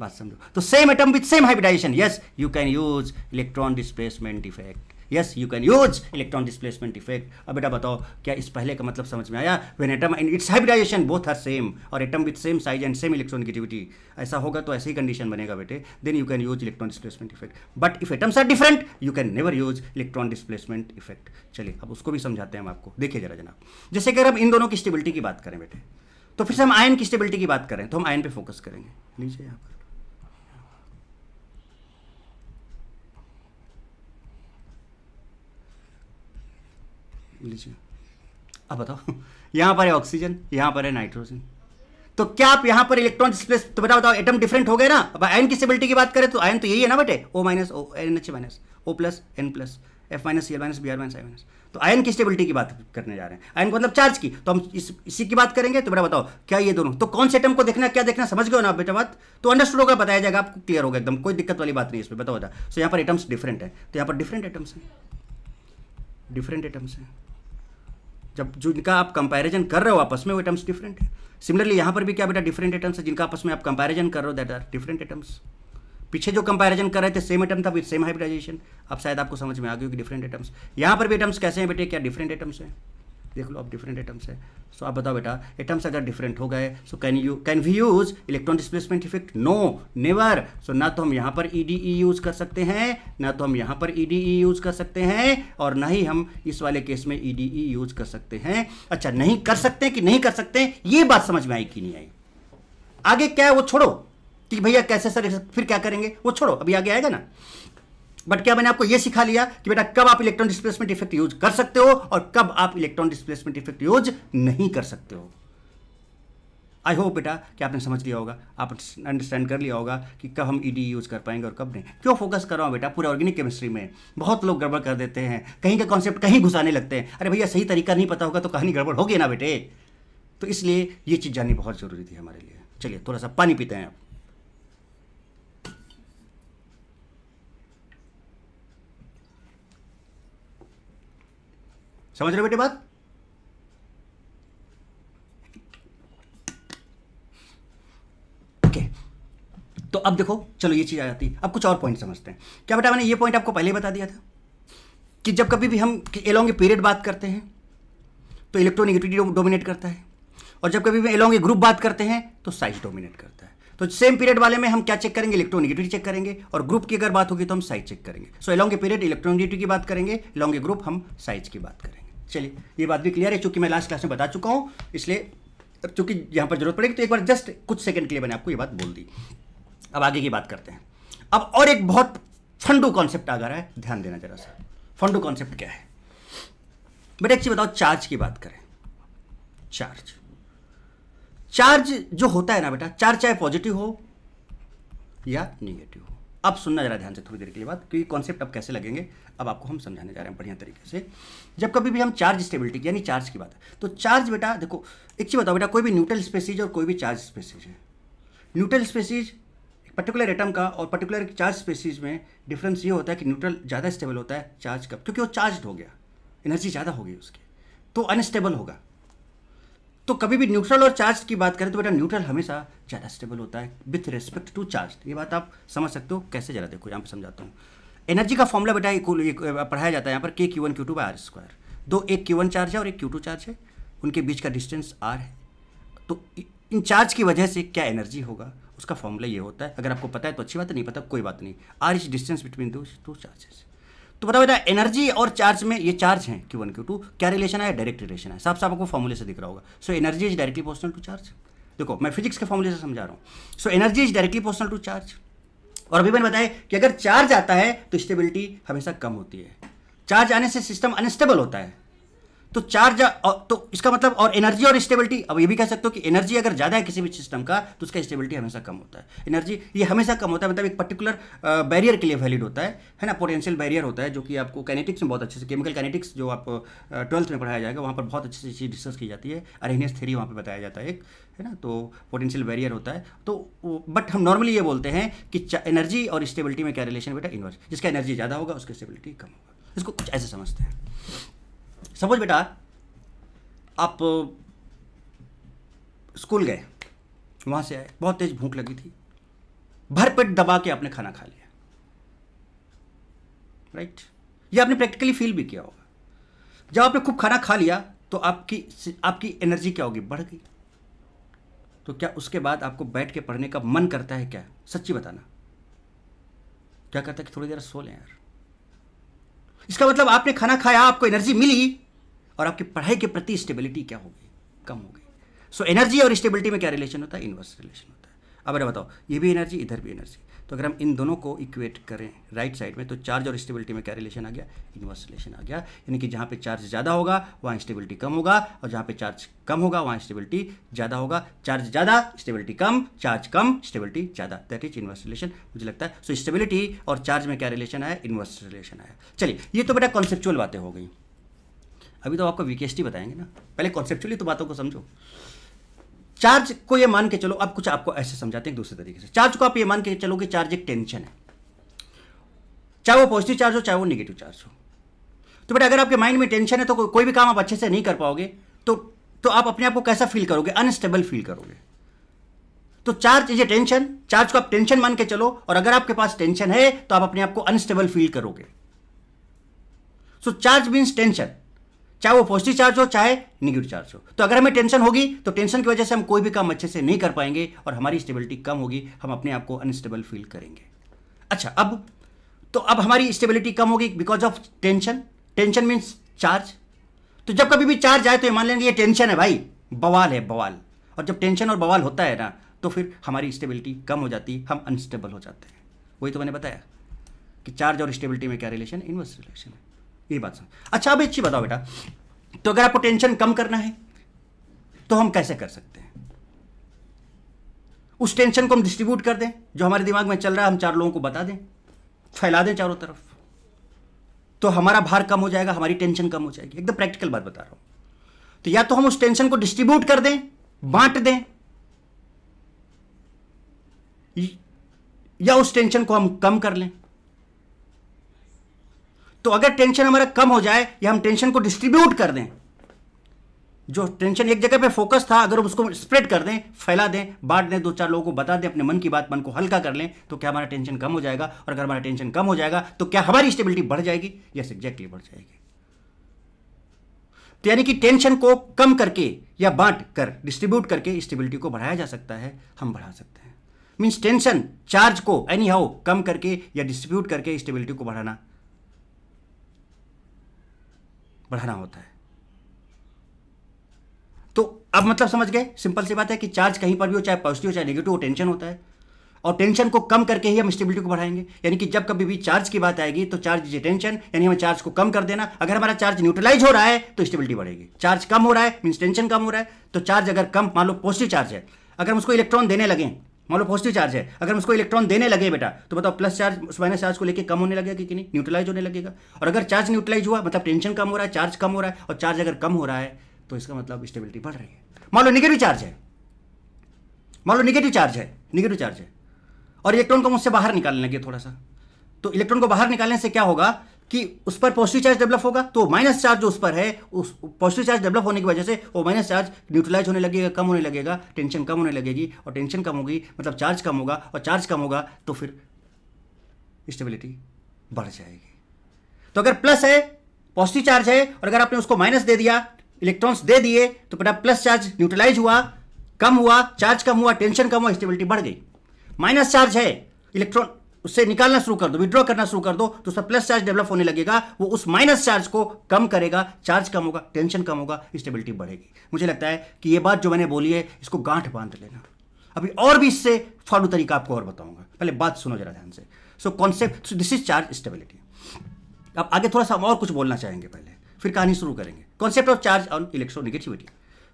[SPEAKER 1] बात समझो तो same atom with same hybridisation yes you can use electron displacement effect yes you can use electron displacement effect अब बेटा बताओ क्या इस पहले का मतलब समझ में आया when atom and its hybridization both are same और atom with same size and same electronegativity ऐसा होगा तो ऐसी कंडीशन बनेगा बेटे then you can use electron displacement effect but if atoms are different you can never use electron displacement effect चलिए अब उसको भी समझाते हैं हम आपको देखिए जरा जनाब जैसे कि अगर हम इन दोनों की स्टेबिलिटी की बात करें बेटे तो फिर से हम आयन की स्टेबिलिटी की बात करें तो हम आयन पे फोकस करेंगे लीजिए यहाँ पर लीजिए अब बताओ यहाँ पर है ऑक्सीजन यहाँ पर है नाइट्रोजन तो क्या आप यहाँ पर इलेक्ट्रॉन डिस्प्लेस तो बताओ बताओ एटम डिफरेंट हो गए ना अब आयन की स्टेबिलिटी की बात करें तो आयन तो यही है ना बेटे O minus O N H minus O plus N plus F minus C L minus B R minus I minus तो आयन की स्टेबिलिटी की बात करने जा रहे हैं आयन को मतलब चार्ज की तो हम इस इसी की बात करेंगे तो बेटा बताओ क्या ये दोनों तो कौन से एटम को देखना क्या देखना समझ गए ना बेटा बात तो अंडरस्टूड होगा बताया जाएगा आपको क्लियर होगा एकदम कोई दिक्कत वाली बात नहीं इसमें बताओ बेटा सो यहाँ पर एटम्स डिफरेंट है तो यहाँ पर डिफरेंट एटम्स हैं डिफरेंट एटम्स हैं जब जो जिनका आप कंपैरिजन कर रहे हो आपस में वो आइटम्स डिफरेंट है सिमिलरली यहाँ पर भी क्या बेटा डिफरेंट आइटम्स है जिनका आपस में आप कंपैरिजन कर रहे हो दैट आर डिफरेंट आइटम्स पीछे जो कंपैरिजन कर रहे थे सेम आइटम था विद सेम हाइब्रिडाइजेशन अब शायद आपको समझ में आ गई कि डिफरेंट आइटम्स यहाँ पर भी आइटम्स कैसे हैं बेटे क्या डिफरेंट आइटम्स हैं देख लो आप डिफरेंट एटम्स है सो so, आप बताओ बेटा एटम्स अगर डिफरेंट हो गए so can you can we use electron displacement effect no never so ना तो हम यहाँ पर ई डी ई यूज कर सकते हैं ना तो हम यहाँ पर ई डी ई यूज कर सकते हैं और ना ही हम इस वाले केस में ई डी ई यूज कर सकते हैं अच्छा नहीं कर सकते कि नहीं कर सकते ये बात समझ में आई कि नहीं आई आगे क्या है वो छोड़ो कि भैया कैसे सर फिर क्या करेंगे वो छोड़ो अभी आगे आएगा ना बट क्या मैंने आपको यह सिखा लिया कि बेटा कब आप इलेक्ट्रॉन डिस्प्लेसमेंट इफेक्ट यूज कर सकते हो और कब आप इलेक्ट्रॉन डिस्प्लेसमेंट इफेक्ट यूज नहीं कर सकते हो आई होप बेटा कि आपने समझ लिया होगा आप अंडरस्टैंड कर लिया होगा कि कब हम ईडी यूज़ कर पाएंगे और कब नहीं क्यों फोकस कर रहा हूँ बेटा पूरे ऑर्गेनिक केमिस्ट्री में बहुत लोग गड़बड़ कर देते हैं कहीं का कॉन्सेप्ट कहीं घुसाने लगते हैं अरे भैया सही तरीका नहीं पता होगा तो कहानी गड़बड़ होगी ना बेटे तो इसलिए ये चीज़ जाननी बहुत ज़रूरी थी हमारे लिए चलिए थोड़ा सा पानी पीते हैं आप समझ रहे बेटे बात तो अब देखो चलो ये चीज़ आ जाती है अब कुछ और पॉइंट समझते हैं क्या बेटा मैंने ये पॉइंट आपको पहले बता दिया था कि जब कभी भी हम एलोंग ए पीरियड बात करते हैं तो इलेक्ट्रोनिगेटिविटी डोमिनेट करता है और जब कभी भी एलोंग ए ग्रुप बात करते हैं तो साइज डोमिनेट करता है तो सेम पीरियड वाले में हम क्या चेक करेंगे इलेक्ट्रोनिगेटिविटी चेक करेंगे और ग्रुप की अगर बात होगी तो हम साइज चेक करेंगे so along a period electronegativity की बात करेंगे एलोंग ए ग्रुप हम साइज की बात करेंगे चलिए ये बात भी क्लियर है चूंकि मैं लास्ट क्लास में बता चुका हूँ इसलिए चूंकि यहाँ पर जरूरत पड़ेगी तो एक बार जस्ट कुछ सेकंड के लिए मैंने आपको ये बात बोल दी अब आगे की बात करते हैं अब और एक बहुत फंडू कॉन्सेप्ट आ रहा है ध्यान देना जरा सा फंडू कॉन्सेप्ट क्या है बेटा एक चीज बताओ चार्ज की बात करें चार्ज चार्ज जो होता है ना बेटा चार्ज चाहे पॉजिटिव हो या निगेटिव हो अब सुनना जरा ध्यान से थोड़ी देर के लिए बाद क्योंकि कॉन्सेप्ट अब कैसे लगेंगे अब आपको हम समझाने जा रहे हैं बढ़िया तरीके से जब कभी भी हम चार्ज स्टेबिलिटी यानी चार्ज की बात है तो चार्ज बेटा देखो एक चीज़ बताओ बेटा कोई भी न्यूट्रल स्पेसीज और कोई भी चार्ज स्पेसीज है न्यूट्रल स्पेसीज पर्टिकुलर एटम का और पर्टिकुलर चार्ज स्पेसीज में डिफरेंस ये होता है कि न्यूट्रल ज़्यादा स्टेबल होता है चार्ज का क्योंकि वो चार्ज हो गया एनर्जी ज़्यादा होगी उसकी तो अनस्टेबल होगा तो कभी भी न्यूट्रल और चार्ज की बात करें तो बेटा न्यूट्रल हमेशा ज़्यादा स्टेबल होता है विथ रिस्पेक्ट टू चार्ज ये बात आप समझ सकते हो कैसे जरा देखो यहाँ पर समझाता हूँ एनर्जी का फॉर्मूला बेटा एक, पढ़ाया जाता है यहाँ पर K Q one Q two by R square दो एक क्यू वन चार्ज है और एक क्यू टू चार्ज है उनके बीच का डिस्टेंस आर है तो इन चार्ज की वजह से क्या एनर्जी होगा उसका फॉर्मूला ये होता है अगर आपको पता है तो अच्छी बात है नहीं पता तो कोई बात नहीं आर इज डिस्टेंस बिटवीन दो टू चार्जेस तो बताओ बेटा एनर्जी और चार्ज में ये चार्ज है क्यू वन क्यू टू क्या रिलेशन है डायरेक्ट रिलेशन है साफ साफ आपको फॉर्मूले से दिख रहा होगा सो एनर्जी इज डायरेक्टली पोस्टल टू चार्ज देखो मैं फिजिक्स के फॉर्मूले से समझा रहा हूँ सो एनर्जी इज डायरेक्टली पोस्टल टू चार्ज और अभी मैंने बताया कि अगर चार्ज आता है तो स्टेबिलिटी हमेशा कम होती है चार्ज आने से सिस्टम अनस्टेबल होता है तो चार्ज तो इसका मतलब और एनर्जी और स्टेबिलिटी अब ये भी कह सकते हो कि एनर्जी अगर ज़्यादा है किसी भी सिस्टम का तो उसका स्टेबिलिटी हमेशा कम होता है एनर्जी ये हमेशा कम होता है मतलब एक पर्टिकुलर बैरियर के लिए वैलिड होता है है ना पोटेंशियल बैरियर होता है जो कि आपको कैनेटिक्स में बहुत अच्छे से केमिकल कैनेटिक्स जो आप ट्वेल्थ में पढ़ाया जाएगा वहाँ पर बहुत अच्छी अच्छी डिस्कस की जाती है अरेनियस थेरी वहाँ पर बताया जाता है एक है ना तो पोटेंशियल बैरियर होता है तो बट हम नॉर्मली ये बोलते हैं कि एनर्जी और स्टेबिलिटी में क्या रिलेशन बेटा इनवर्स जिसका एनर्जी ज़्यादा होगा उसकी स्टेबिलिटी कम होगा इसको कुछ ऐसे समझते हैं सपोज बेटा आप स्कूल गए वहाँ से आए बहुत तेज भूख लगी थी भर पेट दबा के आपने खाना खा लिया राइट ये आपने प्रैक्टिकली फील भी किया होगा जब आपने खूब खाना खा लिया तो आपकी आपकी एनर्जी क्या होगी बढ़ गई तो क्या उसके बाद आपको बैठ के पढ़ने का मन करता है क्या सच्ची बताना क्या करता है कि थोड़ी देर सो लें यार इसका मतलब आपने खाना खाया आपको एनर्जी मिली और आपकी पढ़ाई के प्रति स्टेबिलिटी क्या होगी कम हो गई सो एनर्जी और स्टेबिलिटी में क्या रिलेशन होता है इन्वर्स रिलेशन होता है अब अरे बताओ ये भी एनर्जी इधर भी एनर्जी तो अगर हम इन दोनों को इक्वेट करें राइट साइड में तो चार्ज और स्टेबिलिटी में क्या रिलेशन आ गया इन्वर्स रिलेशन आ गया यानी कि जहाँ पे चार्ज ज़्यादा होगा वहाँ स्टेबिलिटी कम होगा और जहाँ पे चार्ज कम होगा वहाँ स्टेबिलिटी ज़्यादा होगा चार्ज ज़्यादा स्टेबिलिटी कम चार्ज कम स्टेबिलिटी ज़्यादा दैट इज इन्वर्स रिलेशन मुझे लगता है सो so, स्टेबिलिटी और चार्ज में क्या रिलेशन आया इन्वर्स रिलेशन आया चलिए ये तो बेटा कॉन्सेप्चुअल बातें हो गई अभी तो आपको वीकेस्टी बताएंगे ना पहले कॉन्सेप्चुअली तो बातों को समझो चार्ज को ये मान के चलो अब कुछ आपको ऐसे समझाते हैं दूसरे तरीके से चार्ज को आप ये मान के चलो कि चार्ज एक टेंशन है चाहे वो पॉजिटिव चार्ज हो चाहे वो निगेटिव चार्ज हो तो बेटा अगर आपके माइंड में टेंशन है तो को, कोई भी काम आप अच्छे से नहीं कर पाओगे तो तो आप अपने आप को कैसा फील करोगे अनस्टेबल फील करोगे तो charge is a tension charge को आप टेंशन मान के चलो और अगर आपके पास टेंशन है तो आप अपने आप को अनस्टेबल फील करोगे सो चार्ज मीन्स टेंशन चाहे वो पॉजिटिव चार्ज हो चाहे निगेटिव चार्ज हो तो अगर हमें टेंशन होगी तो टेंशन की वजह से हम कोई भी काम अच्छे से नहीं कर पाएंगे और हमारी स्टेबिलिटी कम होगी हम अपने आप को अनस्टेबल फील करेंगे अच्छा अब तो अब हमारी स्टेबिलिटी कम होगी because of tension tension means charge तो जब कभी भी चार्ज आए तो ये मान लेंगे ये टेंशन है भाई बवाल है बवाल और जब टेंशन और बवाल होता है ना तो फिर हमारी स्टेबिलिटी कम हो जाती है हम अनस्टेबल हो जाते हैं वही तो मैंने बताया कि चार्ज और स्टेबिलिटी में क्या रिलेशन इनवर्स रिलेशन है ये बात समझ अच्छा अब अच्छी बताओ बेटा तो अगर आपको टेंशन कम करना है तो हम कैसे कर सकते हैं उस टेंशन को हम डिस्ट्रीब्यूट कर दें जो हमारे दिमाग में चल रहा है हम चार लोगों को बता दें फैला दें चारों तरफ तो हमारा भार कम हो जाएगा हमारी टेंशन कम हो जाएगी एकदम प्रैक्टिकल बात बता रहा हूं तो या तो हम उस टेंशन को डिस्ट्रीब्यूट कर दें बांट दें या उस टेंशन को हम कम कर लें तो अगर टेंशन हमारा कम हो जाए या हम टेंशन को डिस्ट्रीब्यूट कर दें जो टेंशन एक जगह पे फोकस था अगर उसको स्प्रेड कर दें फैला दें बांट दें दो चार लोगों को बता दें अपने मन की बात मन को हल्का कर लें तो क्या हमारा टेंशन कम हो जाएगा और अगर हमारा टेंशन कम हो जाएगा तो क्या हमारी स्टेबिलिटी बढ़ जाएगी यस एग्जैक्टली बढ़ जाएगी तो यानी कि टेंशन को कम करके या बांट कर डिस्ट्रीब्यूट करके स्टेबिलिटी को बढ़ाया जा सकता है हम बढ़ा सकते हैं मीन्स टेंशन चार्ज को एनी हाउ कम करके या डिस्ट्रीब्यूट करके स्टेबिलिटी को बढ़ाना बढ़ाना होता है तो अब मतलब समझ गए सिंपल सी बात है कि चार्ज कहीं पर भी हो चाहे पॉजिटिव हो चाहे नेगेटिव हो टेंशन होता है और टेंशन को कम करके ही हम स्टेबिलिटी को बढ़ाएंगे यानी कि जब कभी भी चार्ज की बात आएगी तो चार्ज इज टेंशन यानी हमें चार्ज को कम कर देना अगर हमारा चार्ज न्यूट्रलाइज हो रहा है तो स्टेबिलिटी बढ़ेगी चार्ज कम हो रहा है मीन्स टेंशन कम हो रहा है तो चार्ज अगर कम मान लो पॉजिटिव चार्ज है अगर हम उसको इलेक्ट्रॉन देने लगें मान लो पॉजिटिव चार्ज है अगर हम उसको इलेक्ट्रॉन देने लगे बेटा तो बताओ प्लस चार्ज उस माइनस चार्ज को लेकर कम होने लगेगा कि नहीं न्यूट्रलाइज होने लगेगा और अगर चार्ज न्यूट्रलाइज हुआ मतलब टेंशन कम हो रहा है चार्ज कम हो रहा है और चार्ज अगर कम हो रहा है तो इसका मतलब स्टेबिलिटी बढ़ रही है मान लो निगेटिव चार्ज है मान लो निगेटिव चार्ज है निगेटिव चार्ज है और इलेक्ट्रॉन को मुझसे बाहर निकालने लगे थोड़ा सा तो इलेक्ट्रॉन को बाहर निकालने से क्या होगा कि उस पर पॉजिटिव चार्ज डेवलप होगा तो माइनस चार्ज जो उस पर है उस पॉजिटिव चार्ज डेवलप होने की वजह से वो माइनस चार्ज न्यूट्रलाइज होने लगेगा कम होने लगेगा टेंशन कम होने लगेगी और टेंशन कम होगी मतलब चार्ज कम होगा और चार्ज कम होगा तो फिर स्टेबिलिटी बढ़ जाएगी तो अगर प्लस है पॉजिटिव चार्ज है और अगर आपने उसको माइनस दे दिया इलेक्ट्रॉन्स दे दिए तो बेटा प्लस चार्ज न्यूट्रलाइज हुआ कम हुआ चार्ज कम हुआ टेंशन कम हुआ स्टेबिलिटी बढ़ गई माइनस चार्ज है इलेक्ट्रॉन उससे निकालना शुरू कर दो विड्रॉ करना शुरू कर दो तो उसका प्लस चार्ज डेवलप होने लगेगा वो उस माइनस चार्ज को कम करेगा चार्ज कम होगा टेंशन कम होगा स्टेबिलिटी बढ़ेगी मुझे लगता है कि ये बात जो मैंने बोली है इसको गांठ बांध लेना अभी और भी इससे फालू तरीका आपको और बताऊंगा पहले बात सुनो जरा ध्यान से so concept this is charge stability अब आगे थोड़ा सा हम और कुछ बोलना चाहेंगे पहले फिर कहानी शुरू करेंगे concept of charge on electronegativity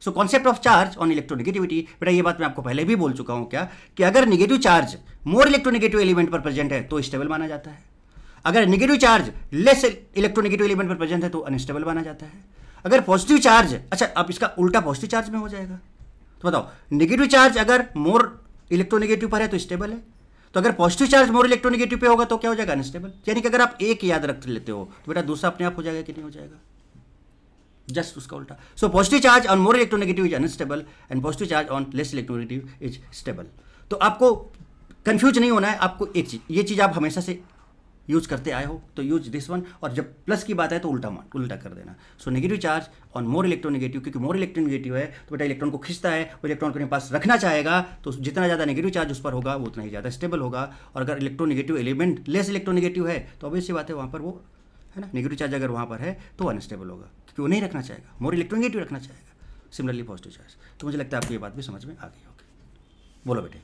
[SPEAKER 1] so concept of charge on electronegativity बेटा ये बात मैं आपको पहले भी बोल चुका हूँ क्या कि अगर negative charge more electronegative element पर प्रेजेंट है तो स्टेबल माना जाता है अगर negative charge less electronegative element पर प्रेजेंट है तो अनस्टेबल माना जाता है अगर पॉजिटिव चार्ज अच्छा अब इसका उल्टा पॉजिटिव चार्ज में हो जाएगा तो बताओ निगेटिव चार्ज अगर मोर इलेक्ट्रोनेगेटिव पर है तो स्टेबल है तो अगर पॉजिटिव चार्ज मोर इलेक्ट्रोनेगेटिव पे होगा तो क्या हो जाएगा अनस्टेबल यानी कि अगर आप एक याद रख लेते हो तो बेटा दूसरा अपने आप हो जाएगा कि नहीं हो जाएगा जस्ट उसका उल्टा so positive charge on more electronegative is unstable and positive charge on less electronegative is stable तो आपको कन्फ्यूज नहीं होना है आपको एक चीज ये चीज़ आप हमेशा से यूज करते आए हो तो यूज दिस वन और जब प्लस की बात है तो उल्टा मान उल्टा कर देना सो नेगेटिव चार्ज और मोर इलेक्ट्रोनेगेटिव क्योंकि मोर इलेक्ट्रोनेगेटिव है तो बेटा इलेक्ट्रॉन को खींचता है वो इलेक्ट्रॉन को अपने पास रखना चाहेगा तो जितना ज़्यादा नेगेटिव चार्ज उस पर होगा वो उतना ही ज़्यादा स्टेबल होगा और अगर इलेक्ट्रोनेगेटिव एलिमेंट लेस इलेक्ट्रोनेगेटिव है तो ऑब्वियस सी बात है वहाँ पर वो है ना नेगेटिव चार्ज अगर वहाँ पर है तो अनस्टेबल होगा कि वो नहीं रखना चाहेगा मोर इलेक्ट्रोनेगेटिव रखना चाहेगा सिमिलरली पॉजिटिव चार्ज तो मुझे लगता है आपको ये बात भी समझ में आ गई होगी बोलो बेटे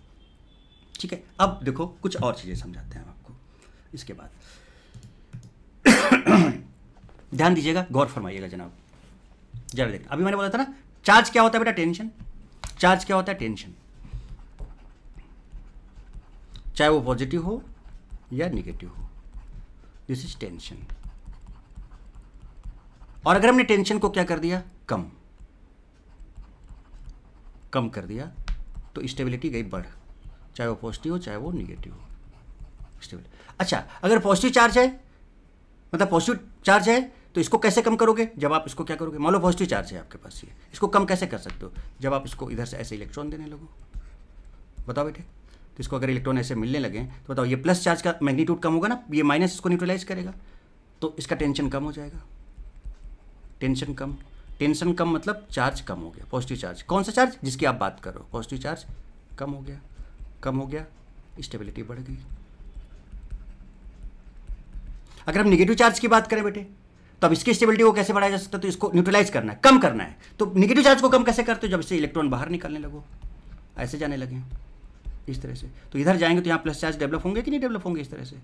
[SPEAKER 1] ठीक है अब देखो कुछ और चीज़ें समझाते हैं आपको इसके बाद ध्यान दीजिएगा गौर फरमाइएगा जनाब जरा देखना अभी मैंने बोला था ना चार्ज क्या होता है बेटा टेंशन चार्ज क्या होता है टेंशन चाहे वो पॉजिटिव हो या निगेटिव हो दिस इज टेंशन और अगर हमने टेंशन को क्या कर दिया कम कम कर दिया तो स्टेबिलिटी गई बढ़ चाहे वो पॉजिटिव हो चाहे वो निगेटिव हो स्टेबिलिटी अच्छा अगर पॉजिटिव चार्ज है मतलब पॉजिटिव चार्ज है तो इसको कैसे कम करोगे जब आप इसको क्या करोगे मान लो पॉजिटिव चार्ज है आपके पास ये इसको कम कैसे कर सकते हो जब आप इसको इधर से ऐसे इलेक्ट्रॉन देने लगो बताओ बेटे तो इसको अगर इलेक्ट्रॉन ऐसे मिलने लगे तो बताओ ये प्लस चार्ज का मैग्नीट्यूड कम होगा ना ये माइनस इसको न्यूट्रलाइज करेगा तो इसका टेंशन कम हो जाएगा टेंशन कम टेंशन कम मतलब चार्ज कम हो गया पॉजिटिव चार्ज कौन सा चार्ज जिसकी आप बात कर रहे हो पॉजिटिव चार्ज कम हो गया कम हो गया स्टेबिलिटी बढ़ गई अगर हम निगेटिव चार्ज की बात करें बेटे तो अब इसकी स्टेबिलिटी को कैसे बढ़ाया जा सकता है तो इसको न्यूट्रलाइज करना है कम करना है तो निगेटिव चार्ज को कम कैसे करते हो जब इससे इलेक्ट्रॉन बाहर निकालने लगो ऐसे जाने लगे इस तरह से तो इधर जाएंगे तो यहाँ प्लस चार्ज डेवलप होंगे कि नहीं डेवलप होंगे इस तरह से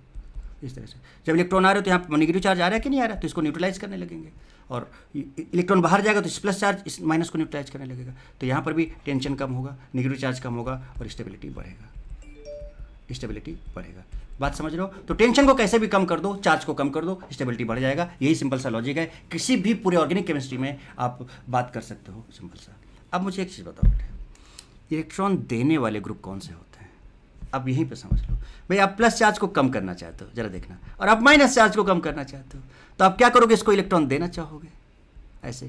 [SPEAKER 1] इस तरह से जब इलेक्ट्रॉन आ रहे हो तो यहाँ नेगेटिव चार्ज आ रहा है कि नहीं आ रहा तो इसको न्यूट्रलाइज करने लगेंगे और इलेक्ट्रॉन बाहर जाएगा तो इस प्लस चार्ज इस माइनस को न्यूट्राइज करने लगेगा तो यहाँ पर भी टेंशन कम होगा निगेटिव चार्ज कम होगा और स्टेबिलिटी बढ़ेगा स्टेबिलिटी बढ़ेगा बात समझ रहे हो तो टेंशन को कैसे भी कम कर दो चार्ज को कम कर दो स्टेबिलिटी बढ़ जाएगा यही सिंपल सा लॉजिक है किसी भी पूरे ऑर्गेनिक केमिस्ट्री में आप बात कर सकते हो सिंपल सा अब मुझे एक चीज़ बताओ बेटे इलेक्ट्रॉन देने वाले ग्रुप कौन से होते हैं अब यहीं पे समझ लो भाई आप प्लस चार्ज को कम करना चाहते हो जरा देखना और आप माइनस चार्ज को कम करना चाहते हो तो आप क्या करोगे इसको इलेक्ट्रॉन देना चाहोगे ऐसे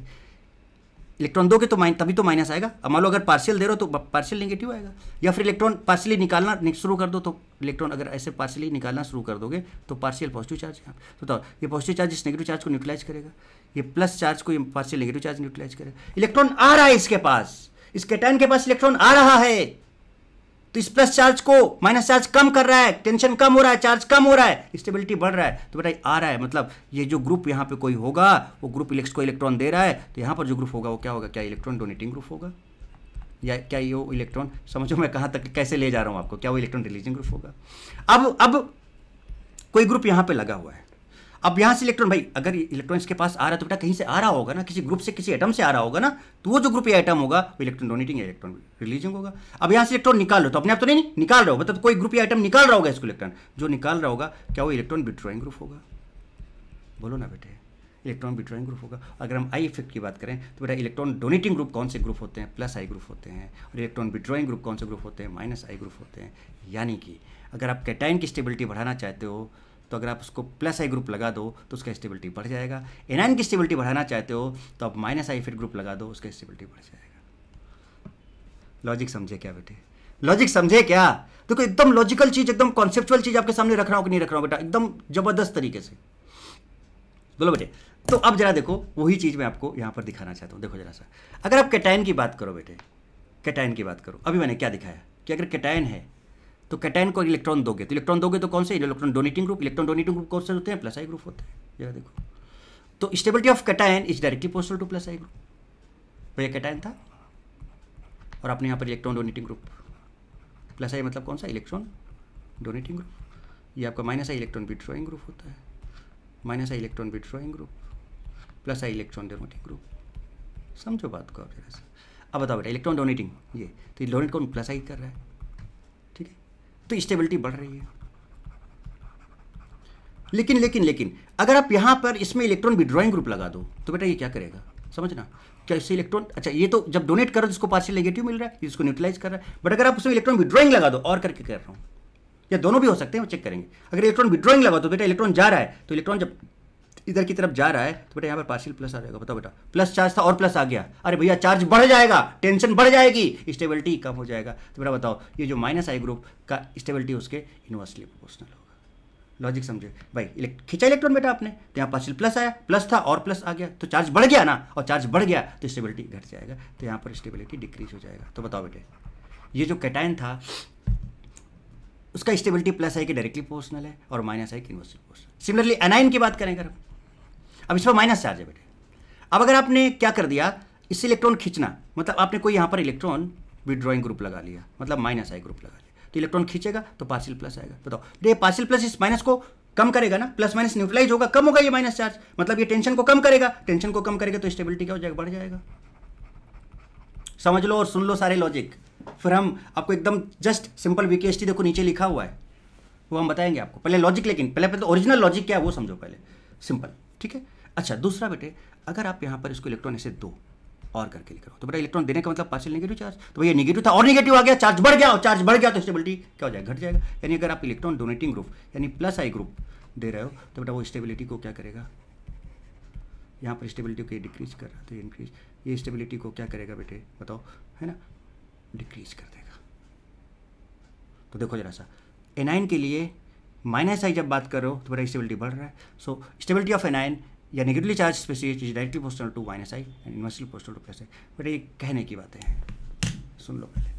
[SPEAKER 1] इलेक्ट्रॉन दोगे तो माइन तभी तो माइनस आएगा अब मान लो अगर पार्शियल दे रहे हो तो पार्शियल नेगेटिव आएगा या फिर इलेक्ट्रॉन पार्शियली निकालना शुरू कर दो तो इलेक्ट्रॉन अगर ऐसे पार्शियली निकालना शुरू कर दोगे तो पार्शियल पॉजिटिव चार्ज है तो बताओ ये पॉजिटिव चार्ज इस नेगेटिव चार्ज को न्यूट्रलाइज करेगा ये प्लस चार्ज को पार्शियल नेगेटिव चार्ज न्यूट्रलाइज करेगा इलेक्ट्रॉन आ रहा है इसके पास इस टैन के पास इलेक्ट्रॉन आ रहा है तो इस प्लस चार्ज को माइनस चार्ज कम कर रहा है टेंशन कम हो रहा है चार्ज कम हो रहा है स्टेबिलिटी बढ़ रहा है तो बेटा आ रहा है मतलब ये जो ग्रुप यहाँ पे कोई होगा वो ग्रुप इलेक्ट्रो को इलेक्ट्रॉन दे रहा है तो यहाँ पर जो ग्रुप होगा वो क्या होगा क्या इलेक्ट्रॉन डोनेटिंग ग्रुप होगा या क्या ये इलेक्ट्रॉन समझो मैं कहाँ तक कैसे ले जा रहा हूँ आपको क्या वो इलेक्ट्रॉन रिलीजिंग ग्रुप होगा अब अब कोई ग्रुप यहाँ पर लगा हुआ है अब यहाँ से इलेक्ट्रॉन भाई अगर इलेक्ट्रॉन इसके पास आ रहा है तो बेटा कहीं से आ रहा होगा ना किसी ग्रुप से किसी एटम से आ रहा होगा ना तो वो जो ग्रुप या एटम होगा वो इलेक्ट्रॉन डोनेटिंग या इलेक्ट्रॉन रिलीजिंग होगा अब यहाँ से इलेक्ट्रॉन निकाल लो तो अपने आप तो नहीं निकाल रहा होगा मतलब कोई ग्रुप या आइटम निकाल रहा होगा इसको इलेक्ट्रॉन जो निकाल रहा होगा क्या वो इलेक्ट्रॉन विड्रॉइंग ग्रुप होगा बोलो ना बेटे इलेक्ट्रॉन विड्रॉइंग ग्रुप होगा अगर हम आई इफेक्ट की बात करें तो बेटा इलेक्ट्रॉन डोनेटिंग ग्रुप कौन से ग्रुप होते हैं प्लस आई ग्रुप होते हैं और इलेक्ट्रॉन विड्रॉइंग ग्रुप कौन से ग्रुप होते हैं माइनस आई ग्रुप होते हैं यानी कि अगर आप कैटाइन की स्टेबिलिटी बढ़ाना चाहते हो तो अगर आप उसको प्लस आई ग्रुप लगा दो तो उसका स्टेबिलिटी बढ़ जाएगा एनाइन की स्टेबिलिटी बढ़ाना चाहते हो तो आप माइनस आई फिट ग्रुप लगा दो उसका स्टेबिलिटी बढ़ जाएगा लॉजिक समझे क्या बेटे लॉजिक समझे क्या देखो एकदम लॉजिकल चीज एकदम कॉन्सेप्चुअल चीज आपके सामने रख रहा हूं कि नहीं रख रहा हूं बेटा एकदम जबरदस्त तरीके से बोलो बेटे तो अब जरा देखो वही चीज मैं आपको यहां पर दिखाना चाहता हूं देखो जरा सा अगर आप कैटाइन की बात करो बेटे कैटाइन की बात करो अभी मैंने क्या दिखाया कि अगर कैटाइन है तो कैटाइन को इलेक्ट्रॉन दोगे तो इलेक्ट्रॉन दोगे तो कौन से electron donating group electron donating group कौन से होते हैं प्लस आई ग्रुप होते हैं जरा देखो तो stability of cation is directly पोस्टल टू प्लस आई ग्रुप भैया तो कैटाइन था और अपने यहाँ पर electron donating group plus I मतलब कौन सा इलेक्ट्रॉन डोनेटिंग ग्रुप ये आपका minus I electron withdrawing group होता है minus I electron withdrawing group plus I electron donating group समझो बात को आप जरा अब बताओ बेटा इलेक्ट्रॉन डोनेटिंग ये तो डोनेट कौन प्लस आई कर रहा है तो स्टेबिलिटी बढ़ रही है लेकिन लेकिन लेकिन अगर आप यहां पर इसमें इलेक्ट्रॉन विड्रॉइंग ग्रुप लगा दो तो बेटा ये क्या करेगा समझना क्या इससे इलेक्ट्रॉन अच्छा ये तो जब डोनेट करो जिसको पार्सल नेगेटिव मिल रहा है इसको न्यूट्रलाइज कर रहा है बट अगर आप उसमें इलेक्ट्रॉन विड्रॉइंग लगा दो और करके कर रहा हूं या दोनों भी हो सकते हैं वो चेक करेंगे अगर इलेक्ट्रॉन विड्रॉइंग लगा दो तो बेटा इलेक्ट्रॉन जा रहा है तो इलेक्ट्रॉन जब इधर की तरफ जा रहा है तो बेटा यहाँ पर पार्शियल प्लस आ जाएगा बताओ बेटा प्लस चार्ज था और प्लस आ गया अरे भैया चार्ज बढ़ जाएगा टेंशन बढ़ जाएगी स्टेबिलिटी कम हो जाएगा तो बेटा बताओ ये जो माइनस आई ग्रुप का स्टेबिलिटी उसके इन्वर्सली प्रोपोर्शनल होगा लॉजिक समझे भाई खींचा इलेक्ट्रॉन बेटा आपने तो यहाँ पार्शियल प्लस आया प्लस था और प्लस आ गया तो चार्ज बढ़ गया ना और चार्ज बढ़ गया तो स्टेबिलिटी घट जाएगा तो यहाँ पर स्टेबिलिटी डिक्रीज हो जाएगा तो बताओ बेटे ये जो कैटाइन था उसका स्टेबिलिटी प्लस आई के डायरेक्टली प्रोपोर्शनल है और माइनस आई के इन्वर्सली प्रोपोर्शनल सिमिलरली एनाइन की बात करें अगर हम अब इस पर माइनस चार्ज है बेटे अब अगर आपने क्या कर दिया इससे इलेक्ट्रॉन खींचना मतलब आपने कोई यहाँ पर इलेक्ट्रॉन विड्रॉइंग ग्रुप लगा लिया मतलब माइनस आई ग्रुप लगा लिया तो इलेक्ट्रॉन खींचेगा तो पार्सिल प्लस आएगा बताओ ये पार्सिल प्लस इस माइनस को कम करेगा ना प्लस माइनस न्यूट्रलाइज होगा कम होगा ये माइनस चार्ज मतलब ये टेंशन को कम करेगा टेंशन को कम करेगा तो स्टेबिलिटी क्या हो जाएगा बढ़ जाएगा समझ लो और सुन लो सारे लॉजिक फिर हम आपको एकदम जस्ट सिंपल वीकेएसटी देखो नीचे लिखा हुआ है वो हम बताएंगे आपको पहले लॉजिक लेकिन पहले पहले तो ओरिजिनल लॉजिक क्या है वो समझो पहले सिंपल ठीक है अच्छा दूसरा बेटे अगर आप यहाँ पर इसको इलेक्ट्रॉन ऐसे दो और करके लिख रहा हूँ तो बेटा इलेक्ट्रॉन देने का मतलब पार्सल नेगेटिव चार्ज तो भैया नेगेटिव था और नेगेटिव आ गया चार्ज बढ़ गया और चार्ज बढ़ गया तो स्टेबिलिटी क्या हो जाएगा घट जाएगा यानी अगर आप इलेक्ट्रॉन डोनेटिंग ग्रुप यानी प्लस आई ग्रुप दे रहे हो तो बेटा वो स्टेबिलिटी को क्या करेगा यहाँ पर स्टेबिलिटी को डिक्रीज कर रहा तो इंक्रीज ये स्टेबिलिटी को क्या करेगा बेटे बताओ है ना डिक्रीज कर देगा तो देखो जरा सा एनाइन के लिए माइनस आई जब बात करो तो बेटा स्टेबिलिटी बढ़ रहा है सो स्टेबिलिटी ऑफ एनाइन या negatively charge species is directly पोस्टल to minus I and inversely postal to plus I but ये कहने की बातें हैं सुन लो पहले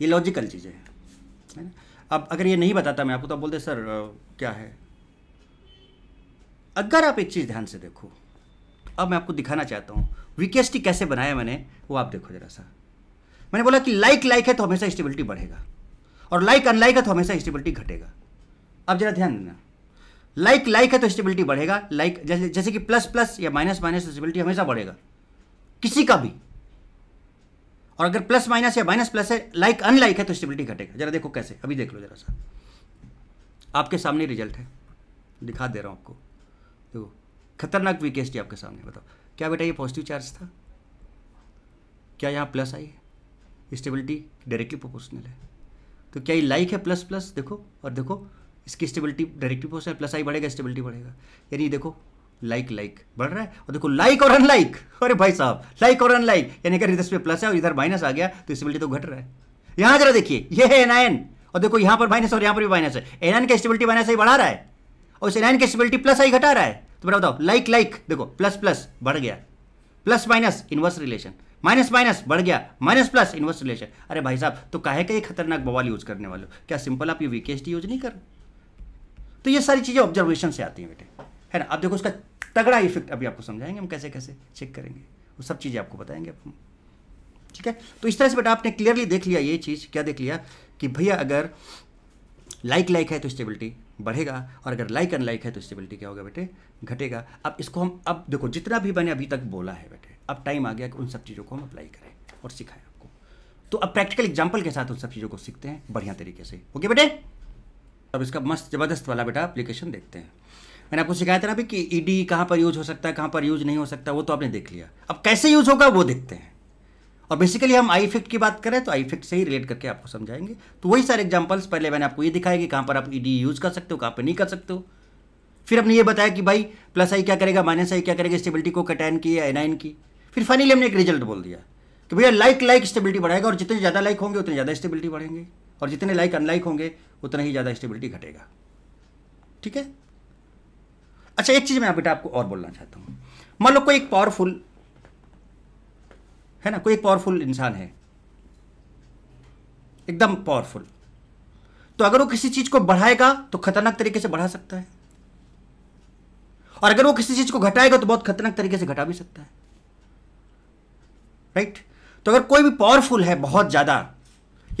[SPEAKER 1] ये लॉजिकल चीज़ें हैं है ना अब अगर ये नहीं बताता मैं आपको तो बोलते सर क्या है अगर आप एक चीज़ ध्यान से देखो अब मैं आपको दिखाना चाहता हूँ वीकेस्ट कैसे बनाया मैंने वो आप देखो जरा सा मैंने बोला कि लाइक लाइक है तो हमेशा स्टेबिलिटी बढ़ेगा और लाइक अनलाइक है तो हमेशा स्टेबिलिटी घटेगा अब जरा ध्यान देना लाइक like, लाइक like है तो स्टेबिलिटी बढ़ेगा लाइक like, जैसे जैसे कि प्लस प्लस या माइनस माइनस स्टेबिलिटी हमेशा बढ़ेगा किसी का भी और अगर प्लस माइनस या माइनस प्लस है लाइक अनलाइक है तो स्टेबिलिटी घटेगा जरा देखो कैसे अभी देख लो जरा सा आपके सामने रिजल्ट है दिखा दे रहा हूँ आपको देखो खतरनाक वीकेस्ट आपके सामने बताओ क्या बेटा ये पॉजिटिव चार्ज था क्या यहाँ प्लस आई है स्टेबिलिटी डायरेक्टली प्रोपोर्शनल है तो क्या ये लाइक है प्लस प्लस देखो और देखो इसकी स्टेबिलिटी डायरेक्टिव फोर्स है प्लस आई बढ़ेगा स्टेबिलिटी बढ़ेगा यानी देखो लाइक लाइक बढ़ रहा है और देखो लाइक और अनलाइक अरे भाई साहब लाइक और अनलाइक यानी अगर इधर पे प्लस है और इधर माइनस आ गया तो स्टेबिलिटी तो घट रहा है यहां जरा देखिए ये है एनआईएन और देखो यहां पर माइनस और यहां पर भी माइनस है एनआईन का स्टेबिलिटी माइनस आई बढ़ा रहा है और एनआईन एनआईएन की स्टेबिलिटी प्लस आई घटा रहा है तो मेरा बताओ लाइक लाइक देखो प्लस प्लस बढ़ गया plus minus inverse relation minus minus बढ़ गया माइनस प्लस इनवर्स रिलेशन अरे भाई साहब तो काहे का ये खतरनाक बवाल यूज करने वाले क्या सिंपल आप ये वीकेस्ट यूज नहीं कर रहे तो ये सारी चीज़ें ऑब्जर्वेशन से आती हैं बेटे है ना अब देखो उसका तगड़ा इफेक्ट अभी आपको समझाएंगे हम कैसे कैसे चेक करेंगे वो सब चीज़ें आपको बताएंगे अब हम ठीक है तो इस तरह से बेटा आपने क्लियरली देख लिया ये चीज़ क्या देख लिया कि भैया अगर लाइक लाइक है तो स्टेबिलिटी बढ़ेगा और अगर लाइक अनलाइक है तो स्टेबिलिटी क्या होगा बेटे घटेगा अब इसको हम अब देखो जितना भी मैंने अभी तक बोला है बेटे अब टाइम आ गया कि उन सब चीज़ों को हम अप्लाई करें और सिखाएं आपको तो अब प्रैक्टिकल एग्जाम्पल के साथ उन सब चीज़ों को सीखते हैं बढ़िया तरीके से ओके बेटे अब इसका मस्त ज़बरदस्त वाला बेटा अप्लीकेशन देखते हैं मैंने आपको सिखाया था ना भी कि ई डी कहाँ पर यूज हो सकता है कहाँ पर यूज नहीं हो सकता वो तो आपने देख लिया अब कैसे यूज होगा वो देखते हैं और बेसिकली हम आई इफेक्ट की बात करें तो आई इफेक्ट से ही रिलेट करके आपको समझाएंगे तो वही सारे एग्जाम्पल्स पहले मैंने आपको ये दिखाया कि कहाँ पर आप ई डी यूज कर सकते हो कहाँ पर नहीं कर सकते हो फिर हमने ये बताया कि भाई प्लस आई क्या करेगा माइनस आई क्या करेगा स्टेबिलिटी को कटैन की या एनाइन की फिर फाइनली हमने एक रिजल्ट बोल दिया कि भैया लाइक लाइक स्टेबिलिटी बढ़ाएगा और जितने ज़्यादा लाइक होंगे उतने ज़्यादा स्टेबिलिटी बढ़ेंगे और जितने लाइक अनलाइक होंगे उतना ही ज़्यादा स्टेबिलिटी घटेगा ठीक है अच्छा एक चीज़ मैं बेटा आपको और बोलना चाहता हूँ मान लो कोई एक पावरफुल है ना कोई एक पावरफुल इंसान है एकदम पावरफुल तो अगर वो किसी चीज़ को बढ़ाएगा तो खतरनाक तरीके से बढ़ा सकता है और अगर वो किसी चीज़ को घटाएगा तो बहुत खतरनाक तरीके से घटा भी सकता है राइट तो अगर कोई भी पावरफुल है बहुत ज़्यादा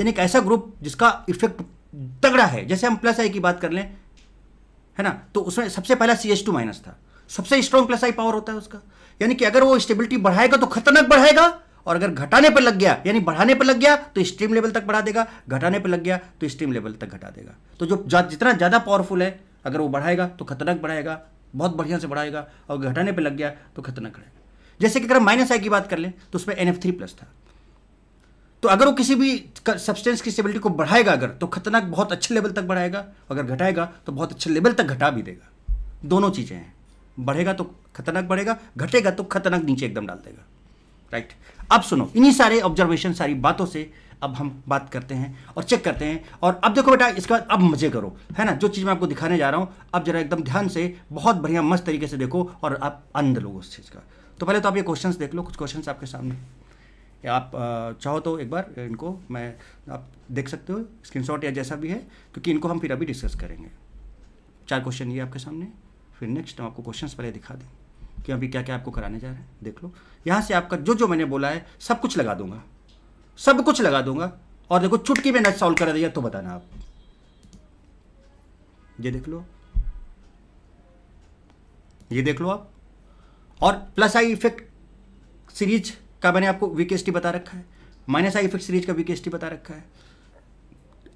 [SPEAKER 1] यानी एक ऐसा ग्रुप जिसका इफेक्ट तगड़ा है जैसे हम प्लस आई की बात कर लें है ना तो उसमें सबसे पहला सी एच टू माइनस था सबसे स्ट्रॉन्ग प्लस आई पावर होता है उसका यानी कि अगर वो स्टेबिलिटी बढ़ाएगा तो खतरनाक बढ़ाएगा और अगर घटाने पर लग गया यानी बढ़ाने पर लग गया तो स्ट्रीम लेवल तक बढ़ा देगा घटाने पर लग गया तो स्ट्रीम लेवल तक घटा देगा तो जो जितना ज़्यादा पावरफुल है अगर वो बढ़ाएगा तो खतरनाक बढ़ाएगा बहुत बढ़िया से बढ़ाएगा और घटाने पर लग गया तो खतरनाक बढ़ाएगा जैसे कि अगर माइनस आई की बात कर लें तो उसमें एन एफ थ्री प्लस था तो अगर वो किसी भी सब्सटेंस की स्टेबिलिटी को बढ़ाएगा अगर तो खतरनाक बहुत अच्छे लेवल तक बढ़ाएगा अगर घटाएगा तो बहुत अच्छे लेवल तक घटा भी देगा दोनों चीज़ें हैं बढ़ेगा तो खतरनाक बढ़ेगा घटेगा तो खतरनाक नीचे एकदम डाल देगा राइट अब सुनो इन्हीं सारे ऑब्जर्वेशन सारी बातों से अब हम बात करते हैं और चेक करते हैं और अब देखो बेटा इसके बाद अब मजे करो है ना जो चीज़ मैं आपको दिखाने जा रहा हूँ अब जरा एकदम ध्यान से बहुत बढ़िया मस्त तरीके से देखो और आप आनंद लोगों उस चीज़ का तो पहले तो आप ये क्वेश्चंस देख लो कुछ क्वेश्चंस आपके सामने आप चाहो तो एक बार इनको मैं आप देख सकते हो स्क्रीनशॉट या जैसा भी है क्योंकि इनको हम फिर अभी डिस्कस करेंगे चार क्वेश्चन ये आपके सामने फिर नेक्स्ट हम आपको क्वेश्चन पहले दिखा दें कि अभी क्या क्या आपको कराने जा रहे हैं देख लो यहाँ से आपका जो जो मैंने बोला है सब कुछ लगा दूंगा सब कुछ लगा दूंगा और देखो चुटकी में न सॉल्व करा दिया तो बताना आप ये देख लो ये देख लो आप और प्लस आई इफेक्ट सीरीज का मैंने आपको वीक बता रखा है माइनस आई इफेक्ट सीरीज का वीक बता रखा है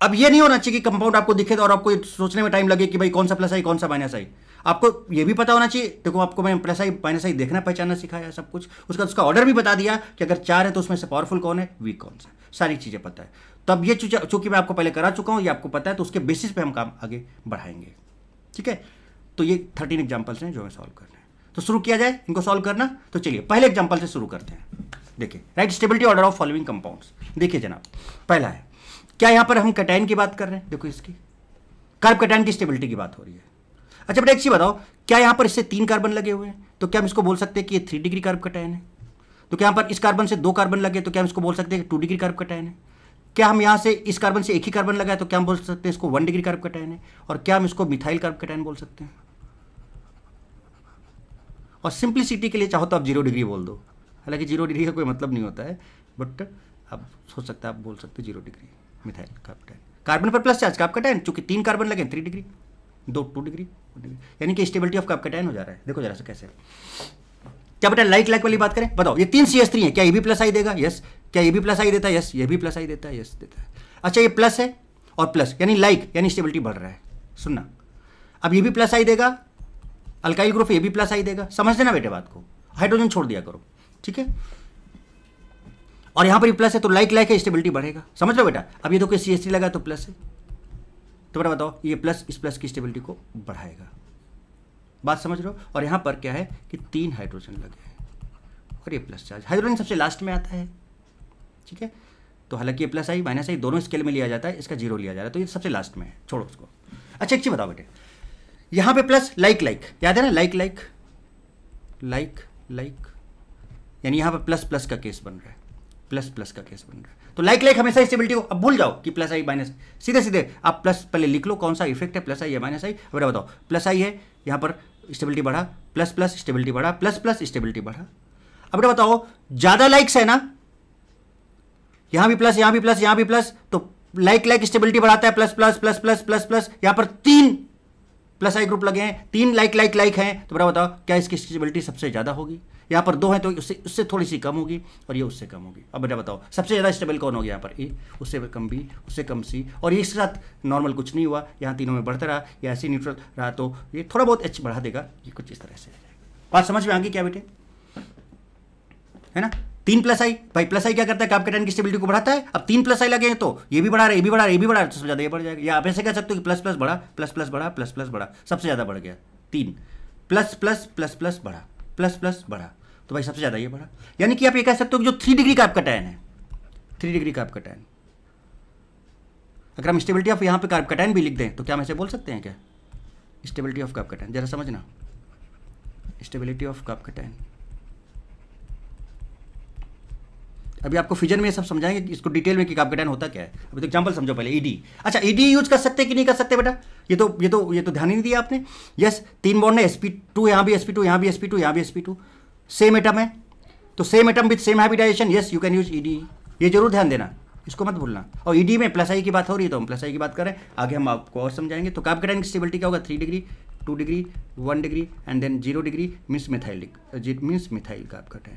[SPEAKER 1] अब ये नहीं होना चाहिए कि कंपाउंड आपको दिखे तो और आपको सोचने में टाइम लगे कि भाई कौन सा प्लस आई कौन सा माइनस आई आपको ये भी पता होना चाहिए देखो आपको मैंने प्लस आई माइनस आई देखना पहचानना सिखाया सब कुछ उसका उसका ऑर्डर भी बता दिया कि अगर चार है तो उसमें से पावरफुल कौन है वीक कौन सा सारी चीज़ें पता है तब ये चूंकि मैं आपको पहले करा चुका हूँ ये आपको पता है तो उसके बेसिस पे हम काम आगे बढ़ाएंगे ठीक है तो ये थर्टीन एग्जाम्पल्स हैं जो मैं सॉल्व कर तो शुरू किया जाए इनको सॉल्व करना तो चलिए पहले एग्जाम्पल से शुरू करते हैं देखिए right stability order of following compounds देखिए जनाब पहला है क्या यहां पर हम कटाइन की बात कर रहे हैं देखो इसकी कार्ब कटाइन की स्टेबिलिटी की बात हो रही है अच्छा बेटा एक चीज बताओ क्या यहां पर इससे तीन कार्बन लगे हुए हैं तो क्या हम इसको बोल सकते हैं कि ये थ्री डिग्री कार्ब कटाइन है तो क्या यहां पर इस कार्बन से दो कार्बन लगे तो क्या हम इसको बोल सकते हैं कि टू डिग्री कार्ब कटाइन है क्या हम यहां से इस कार्बन से एक ही कार्बन लगाए तो क्या हम बोल सकते हैं इसको वन डिग्री कार्ब कटाइन है और क्या हम इसको मिथाइल कार्ब कटाइन बोल सकते हैं और सिंप्लिसिटी के लिए चाहो तो आप जीरो डिग्री बोल दो हालांकि जीरो डिग्री का कोई मतलब नहीं होता है बट आप सोच सकते हैं आप बोल सकते हो zero degree methyl carbon carbon पर प्लस चार्ज कार्बकटाइन चूंकि तीन कार्बन लगे थ्री डिग्री दो टू डिग्री यानी कि स्टेबिलिटी ऑफ कार्बकटाइन हो जा रहा है देखो जरा सा कैसे क्या बेटा लाइक लाइक वाली बात करें बताओ ये तीन सी एस थ्री है क्या ये भी प्लस आई देगा यस क्या ये भी प्लस आई देता है यस ये भी प्लस आई देता है यस देता है अच्छा ये प्लस है और प्लस यानी लाइक यानी स्टेबिलिटी बढ़ रहा है सुनना अब ये भी प्लस आई देगा alkyl group A B plus I देगा समझ देना बेटे बात को हाइड्रोजन छोड़ दिया करो ठीक है और यहाँ पर ये प्लस है तो लाइक लाइक है स्टेबिलिटी बढ़ेगा समझ लो बेटा अब ये देखो सी एस लगा तो प्लस है तो बेटा बताओ ये प्लस इस प्लस की स्टेबिलिटी को बढ़ाएगा बात समझ रहे हो और यहाँ पर क्या है कि तीन हाइड्रोजन लगे हैं और ये प्लस चार्ज हाइड्रोजन सबसे लास्ट में आता है ठीक है तो हालांकि ये प्लस आई माइनस आई दोनों स्केल में लिया जाता है इसका जीरो लिया जा रहा है तो ये सबसे लास्ट में है छोड़ो उसको अच्छा एक चीज़ बताओ बेटे यहां पे प्लस लाइक लाइक याद है ना लाइक लाइक लाइक लाइक यानी यहां पे प्लस प्लस का केस बन रहा है प्लस प्लस का केस बन रहा है तो लाइक लाइक हमेशा स्टेबिलिटी को अब भूल जाओ कि प्लस आई माइनस सीधे सीधे आप प्लस पहले लिख लो कौन सा इफेक्ट है प्लस आई या माइनस आई बेटा बताओ प्लस आई है यहां पर स्टेबिलिटी बढ़ा प्लस प्लस स्टेबिलिटी बढ़ा प्लस प्लस स्टेबिलिटी बढ़ा अब बेटा बताओ ज़्यादा लाइक्स है ना यहां भी प्लस यहां भी प्लस यहां भी प्लस तो लाइक लाइक स्टेबिलिटी बढ़ाता है plus plus plus plus plus plus यहां पर तीन प्लस आई ग्रुप लगे हैं तीन लाइक लाइक लाइक हैं तो बड़ा बताओ क्या इसकी स्टेबिलिटी सबसे ज़्यादा होगी यहाँ पर दो हैं तो उससे उससे थोड़ी सी कम होगी और ये उससे कम होगी अब बेटा बताओ सबसे ज़्यादा स्टेबल कौन हो गया यहाँ पर ए उससे कम बी उससे कम सी और ये इसके साथ नॉर्मल कुछ नहीं हुआ यहाँ तीनों में बढ़ता रहा या ऐसे न्यूट्रल रहा तो ये थोड़ा बहुत एच बढ़ा देगा ये कुछ इस तरह से बात समझ में आ गई क्या बेटे है ना तीन प्लस आई भाई प्लस आई क्या करता है काम के टाइम की स्टेबिलिटी को बढ़ाता है अब तीन प्लस आई लगे हैं तो ये भी बढ़ा रहा है ये भी बढ़ा रहा है ये भी बढ़ा रहा है तो सबसे ज्यादा ये बढ़ जाएगा या आप ऐसे कह सकते हो कि प्लस प्लस बढ़ा प्लस प्लस बढ़ा प्लस प्लस बढ़ा सबसे ज्यादा बढ़ गया तीन प्लस प्लस प्लस प्लस बढ़ा प्लस प्लस बढ़ा तो भाई सबसे ज्यादा ये बढ़ा यानी कि आप ये कह सकते हो कि जो थ्री डिग्री का आपका टैन है थ्री डिग्री का आपका टैन अगर हम स्टेबिलिटी ऑफ यहाँ पे कार्ब कटैन भी लिख दें तो क्या हम ऐसे बोल सकते हैं क्या स्टेबिलिटी ऑफ कार्ब कटैन जरा समझना स्टेबिलिटी ऑफ कार्ब कटैन अभी आपको फिजन में ये सब समझाएंगे कि इसको डिटेल में कि टाइम होता क्या है अभी तो एग्जाम्पल समझो पहले ईडी अच्छा ईडी यूज कर सकते कि नहीं कर सकते बेटा ये तो ये तो ये तो ध्यान ही नहीं दिया आपने यस तीन बॉन्ड है एस पी टू यहाँ भी एसपी टू यहाँ भी एस पी टू यहाँ भी S P two same atom है तो same atom with same hybridization yes you can use E D जरूर ध्यान देना इसको मत भूलना और ईडी e में प्लस आई की बात हो रही है तो हम प्लस आई की बात करें आगे हम आपको और समझाएंगे तो कापकेटाइन की स्टेबिलिटी क्या होगा three degree two degree one degree and then zero degree means methylic means methyl time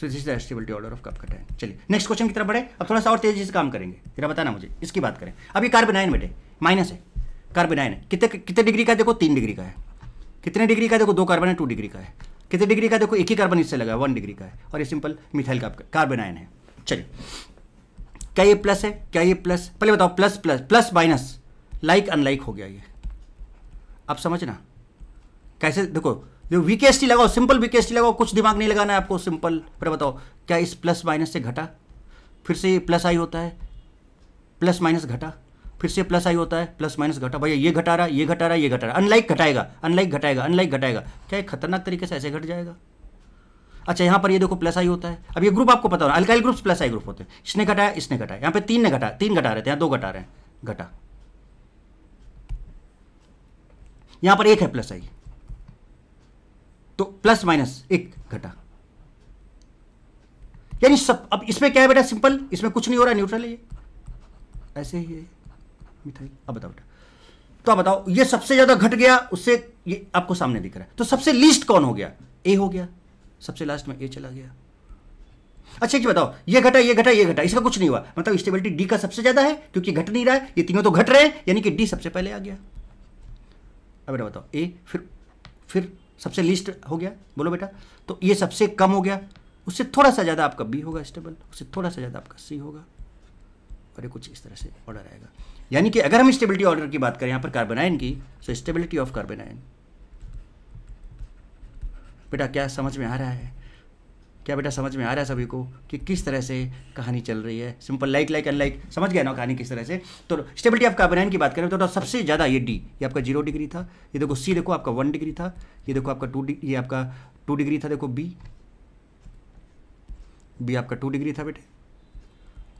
[SPEAKER 1] so this order of carbocation चलिए नेक्स्ट क्वेश्चन की तरफ बढ़े अब थोड़ा सा और तेजी से काम करेंगे जरा बताना मुझे इसकी बात करें अब ये कार्बेनाइन बेटे माइनस है कार्बेनाइन है कितने कितने डिग्री का देखो तीन डिग्री का है कितने डिग्री का देखो दो कार्बन है टू डिग्री का है कितने डिग्री का देखो एक ही कार्बन इससे लगा है वन डिग्री का है और ये सिंपल मिथाइल का कार्बेनाइन है चलिए क्या ये प्लस है क्या ये प्लस पहले बताओ plus plus plus minus like unlike हो गया ये आप समझना कैसे देखो जो वीकेएसटी लगाओ सिंपल वीकेएसटी लगाओ कुछ दिमाग नहीं लगाना है आपको सिंपल पर बताओ क्या इस प्लस माइनस से घटा फिर से ये प्लस आई होता है प्लस माइनस घटा फिर से प्लस आई होता है प्लस माइनस घटा भैया ये घटा रहा ये घटा रहा ये घटा रहा अनलाइक घटाएगा अनलाइक घटाएगा अनलाइक घटाएगा क्या एक खतरनाक तरीके से ऐसे घट जाएगा अच्छा यहाँ पर ये देखो प्लस आई होता है अब ये ग्रुप आपको पता होना alkyl groups plus I group होते हैं इसने घटाया इसने घटाया यहाँ पे तीन ने घटा तीन घटा रहे थे यहाँ दो घटा रहे हैं घटा यहाँ पर एक है प्लस आई तो प्लस माइनस एक घटा यानी सब अब इसमें क्या है बेटा सिंपल इसमें कुछ नहीं हो रहा न्यूट्रल है ये ऐसे ही है मिथाइल अब बताओ बेटा तो आप बताओ ये सबसे ज्यादा घट गया उससे ये आपको सामने दिख रहा है तो सबसे लीस्ट कौन हो गया ए हो गया सबसे लास्ट में ए चला गया अच्छा जी बताओ ये घटा ये घटा ये घटा इसका कुछ नहीं हुआ मतलब स्टेबिलिटी डी का सबसे ज्यादा है क्योंकि घट नहीं रहा है ये तीनों तो घट रहे हैं यानी कि डी सबसे पहले आ गया अब बेटा बताओ ए फिर फिर सबसे लिस्ट हो गया बोलो बेटा तो ये सबसे कम हो गया उससे थोड़ा सा ज़्यादा आपका बी होगा स्टेबल उससे थोड़ा सा ज़्यादा आपका सी होगा और ये कुछ इस तरह से ऑर्डर आएगा यानी कि अगर हम स्टेबिलिटी ऑर्डर की बात करें यहाँ पर कार्बनाइन की तो स्टेबिलिटी ऑफ कार्बेनाइन बेटा क्या समझ में आ रहा है क्या बेटा समझ में आ रहा है सभी को कि किस तरह से कहानी चल रही है सिंपल लाइक लाइक अनलाइक समझ गया ना कहानी किस तरह से तो स्टेबिलिटी ऑफ कार्बनाइन की बात करें तो, तो सबसे ज़्यादा ये डी ये आपका जीरो डिग्री था ये देखो सी देखो आपका वन डिग्री था ये देखो आपका टू ये आपका टू डिग्री था देखो बी बी आपका टू डिग्री था बेटे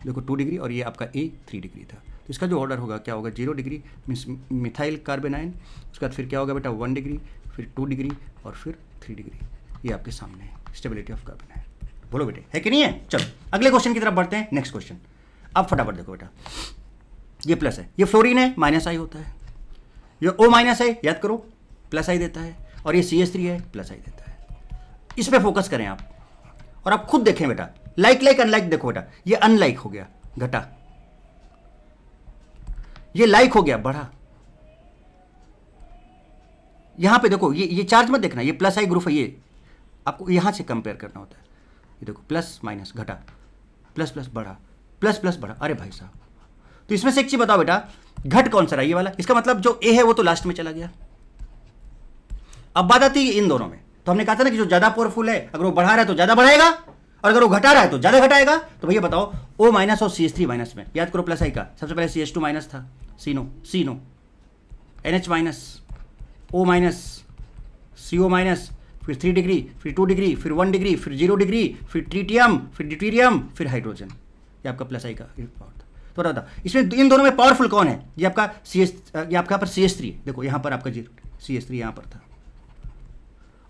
[SPEAKER 1] देखो टू डिग्री और ये आपका ए थ्री डिग्री था तो इसका जो ऑर्डर होगा क्या होगा zero degree means methyl carbanion उसके बाद फिर क्या होगा बेटा वन डिग्री फिर टू डिग्री और फिर थ्री डिग्री ये आपके सामने है स्टेबिलिटी ऑफ कार्बन है बोलो बेटे है कि नहीं है चलो अगले क्वेश्चन की तरफ बढ़ते हैं नेक्स्ट क्वेश्चन अब फटाफट देखो बेटा ये प्लस है ये फ्लोरीन है माइनस आई होता है ये ओ माइनस है याद करो प्लस आई देता है और ये सी एस थ्री है प्लस आई देता है इस पर फोकस करें आप और आप खुद देखें बेटा लाइक लाइक अनलाइक देखो बेटा ये अनलाइक हो गया घटा ये लाइक हो गया बढ़ा यहां पे देखो ये ये चार्ज मत देखना ये प्लस आई ग्रुप है ये आपको यहाँ से कंपेयर करना होता है ये देखो प्लस माइनस घटा प्लस प्लस बढ़ा प्लस प्लस बढ़ा अरे भाई साहब तो इसमें से एक चीज बताओ बेटा घट कौन सा रहा ये वाला इसका मतलब जो ए है वो तो लास्ट में चला गया अब बात आती है इन दोनों में तो हमने कहा था ना कि जो ज्यादा पावरफुल है अगर वो बढ़ा रहा है तो ज्यादा बढ़ाएगा और अगर वो घटा रहा है तो ज्यादा घटाएगा तो भैया बताओ ओ माइनस और सी एस थ्री माइनस में याद करो प्लस आई का सबसे पहले सी एस टू माइनस था C C no N H minus O minus C O minus फिर थ्री डिग्री फिर टू डिग्री फिर वन डिग्री फिर जीरो डिग्री फिर ट्रीटियम फिर ड्यूटीरियम फिर हाइड्रोजन ये आपका प्लस आई का पावर था रहा तो था इसमें इन दोनों में पावरफुल कौन है ये आपका सी एस ये आपका पर सी एस थ्री देखो यहाँ पर आपका जीरो सी एस थ्री यहाँ पर था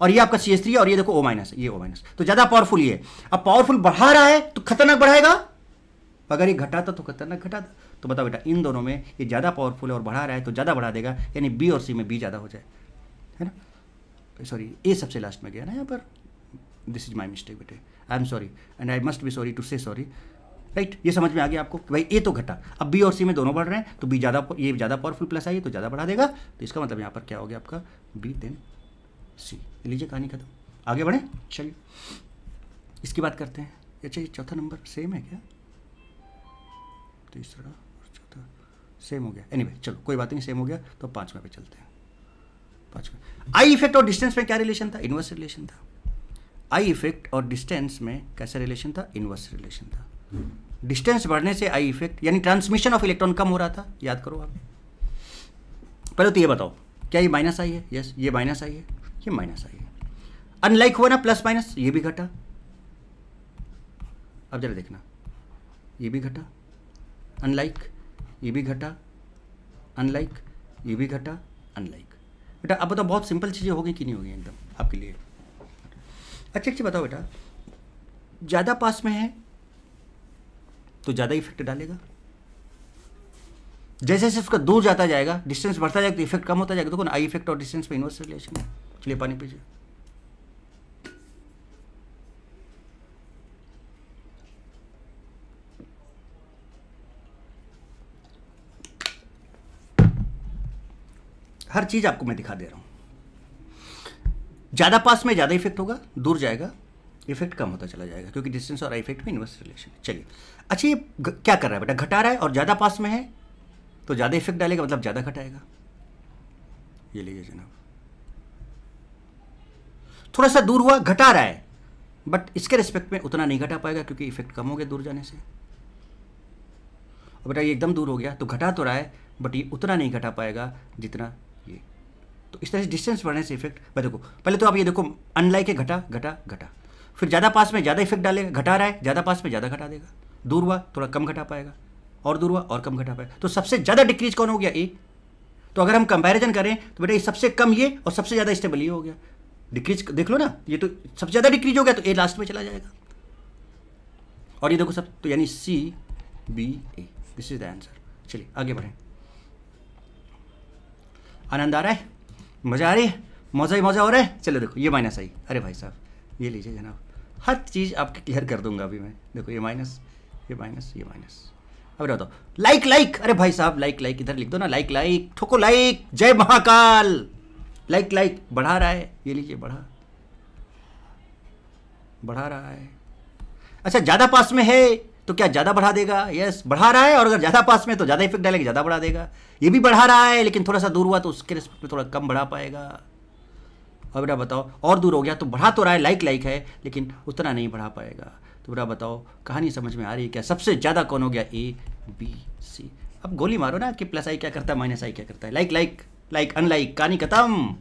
[SPEAKER 1] और ये आपका सी एस थ्री और ये देखो ओ माइनस ये ओ माइनस तो ज़्यादा पावरफुल ये अब पावरफुल बढ़ा रहा है तो खतरनाक बढ़ाएगा अगर ये घटाता तो खतरनाक घटाता तो बताओ बेटा इन दोनों में ये ज़्यादा पावरफुल है और बढ़ा रहा है तो ज़्यादा बढ़ा देगा यानी बी और सी में बी ज़्यादा हो जाए है ना सॉरी ए सबसे लास्ट में गया ना यहाँ पर दिस इज माई मिस्टेक बेटे I am sorry and I must be sorry to say sorry right ये समझ में आ गया आपको कि भाई ए तो घटा अब बी और सी में दोनों बढ़ रहे हैं तो बी ज़्यादा ये ज़्यादा पावरफुल प्लस आई है तो ज़्यादा बढ़ा देगा तो इसका मतलब यहाँ पर क्या हो गया आपका बी देन सी लीजिए कहानी खत्म आगे बढ़ें चलिए इसकी बात करते हैं अच्छा ये चौथा नंबर सेम है क्या तीसरा और चौथा सेम हो गया एनी anyway, चलो कोई बात नहीं सेम हो गया तो पाँचवा पे चलते हैं पाँच आई इफेक्ट और डिस्टेंस में क्या रिलेशन था इनवर्स रिलेशन था आई इफेक्ट और डिस्टेंस में कैसा रिलेशन था इनवर्स रिलेशन था डिस्टेंस बढ़ने से आई इफेक्ट यानी ट्रांसमिशन ऑफ इलेक्ट्रॉन कम हो रहा था याद करो आप पहले तो ये बताओ क्या ये माइनस आई है यस yes, ये माइनस आई है ये माइनस आई है अनलाइक हुआ ना प्लस माइनस ये भी घटा अब जरा देखना ये भी घटा अनलाइक ये भी घटा अनलाइक ये भी घटा अनलाइक बेटा अब बताओ बहुत सिंपल चीज़ें होगी कि नहीं होगी एकदम आपके लिए अच्छा अच्छा बताओ बेटा ज़्यादा पास में है तो ज़्यादा इफेक्ट डालेगा जैसे जैसे उसका दूर जाता जाएगा डिस्टेंस बढ़ता जाएगा तो इफेक्ट कम होता जाएगा देखो तो ना आई इफेक्ट और डिस्टेंस में इन्वर्स रिलेशन है चलिए पानी पीजिए हर चीज़ आपको मैं दिखा दे रहा हूं ज़्यादा पास में ज़्यादा इफेक्ट होगा दूर जाएगा इफेक्ट कम होता चला जाएगा क्योंकि डिस्टेंस और इफेक्ट में इनवर्स रिलेशन है चलिए अच्छा ये क्या कर रहा है बेटा घटा रहा है और ज़्यादा पास में है तो ज़्यादा इफेक्ट डालेगा मतलब ज़्यादा घटाएगा ये लीजिए जनाब थोड़ा सा दूर हुआ घटा रहा है बट इसके रिस्पेक्ट में उतना नहीं घटा पाएगा क्योंकि इफेक्ट कम हो गया दूर जाने से और बेटा ये एकदम दूर हो गया तो घटा तो रहा है बट ये उतना नहीं घटा पाएगा जितना तो इस तरह से डिस्टेंस बढ़ने से इफेक्ट भाई देखो पहले तो आप ये देखो अनलाइक है घटा घटा घटा फिर ज़्यादा पास में ज़्यादा इफेक्ट डालेगा घटा रहा है ज़्यादा पास में ज़्यादा घटा देगा दूर हुआ थोड़ा कम घटा पाएगा और दूर हुआ और कम घटा पाएगा तो सबसे ज़्यादा डिक्रीज कौन हो गया ए तो अगर हम कंपैरिजन करें तो बेटा ये सबसे कम ये और सबसे ज़्यादा स्टेबल ये हो गया डिक्रीज देख लो ना ये तो सबसे ज़्यादा डिक्रीज हो गया तो ए लास्ट में चला जाएगा और ये देखो सब तो यानी C B A this is the answer चलिए आगे बढ़ें आनंद आ रहा है मज़ा आ रही है मज़ा ही मज़ा हो रहा है चलो देखो ये माइनस आई अरे भाई साहब ये लीजिए जनाब हर चीज़ आपकी क्लियर कर दूंगा अभी मैं देखो ये माइनस ये माइनस ये माइनस अभी बताओ लाइक लाइक अरे भाई साहब लाइक लाइक इधर लिख दो ना लाइक लाइक ठोको लाइक जय महाकाल लाइक लाइक बढ़ा रहा है ये लीजिए बढ़ा बढ़ा रहा है अच्छा ज़्यादा पास में है तो क्या ज़्यादा बढ़ा देगा यस बढ़ा रहा है और अगर ज़्यादा पास में तो ज़्यादा इफेक्ट डालेगा ज़्यादा बढ़ा देगा ये भी बढ़ा रहा है लेकिन थोड़ा सा दूर हुआ तो उसके रिस्पेक्ट में थोड़ा कम बढ़ा पाएगा और बेटा बताओ और दूर हो गया तो बढ़ा तो रहा है लाइक लाइक है लेकिन उतना नहीं बढ़ा पाएगा तो बेटा बताओ कहानी समझ में आ रही है क्या सबसे ज़्यादा कौन हो गया ए बी सी अब गोली मारो ना कि प्लस आई क्या करता है माइनस आई क्या करता है लाइक लाइक लाइक अनलाइक कहानी खत्म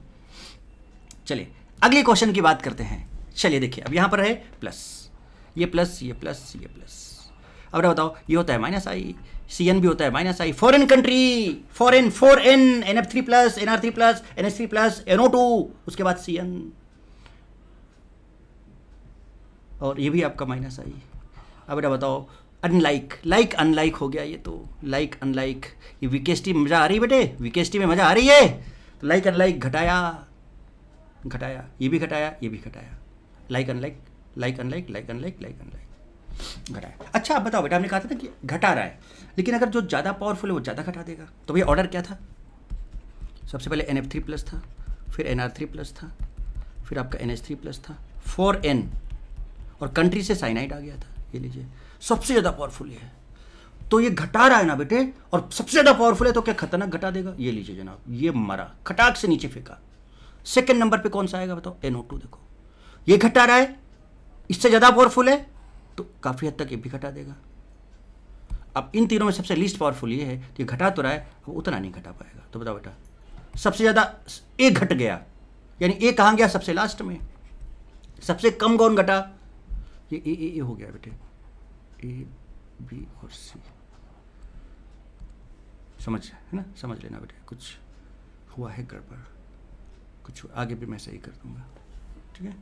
[SPEAKER 1] चलिए अगले क्वेश्चन की बात करते हैं चलिए देखिए अब यहाँ पर है प्लस ये प्लस ये प्लस ये प्लस अब रहा बताओ ये होता है माइनस आई सी एन भी होता है minus I foreign country foreign four N N F three plus N R three plus N S three plus N O two उसके बाद सी एन और ये भी आपका माइनस आई अब बेटा बताओ अनलाइक लाइक अनलाइक हो गया ये तो लाइक अनलाइक ये वीकेएसटी में मज़ा आ रही बेटे वीकेएसटी में मज़ा आ रही है तो लाइक अनलाइक घटाया घटाया ये भी घटाया ये भी घटाया like unlike like unlike like unlike like unlike घटाया अच्छा आप बताओ बेटा हमने कहा था ना कि घटा रहा है लेकिन अगर जो ज़्यादा पावरफुल है वो ज़्यादा घटा देगा तो भैया ऑर्डर क्या था सबसे पहले एन थ्री प्लस था फिर एन आर थ्री प्लस था फिर आपका एन एच थ्री प्लस था फोर एन और कंट्री से साइनाइड आ गया था ये लीजिए सबसे ज़्यादा पावरफुल ये है तो ये घटा रहा है ना बेटे और सबसे ज़्यादा पावरफुल है तो क्या खतरनाक घटा देगा ये लीजिए जनाब ये मरा खटाक से नीचे फेंका सेकेंड नंबर पे कौन सा आएगा बताओ एनओ टू देखो ये घटा रहा है इससे ज़्यादा पावरफुल है तो काफ़ी हद तक ये भी घटा देगा अब इन तीनों में सबसे लीस्ट पावरफुल ये है कि घटा तो रहा है अब उतना नहीं घटा पाएगा तो बताओ बेटा सबसे ज़्यादा ए घट गया यानी ए कहाँ गया सबसे लास्ट में सबसे कम कौन घटा ये ए ए ए हो गया बेटे ए बी और सी समझ है ना समझ लेना बेटे कुछ हुआ है गड़बड़ कुछ आगे भी मैं सही कर दूंगा ठीक है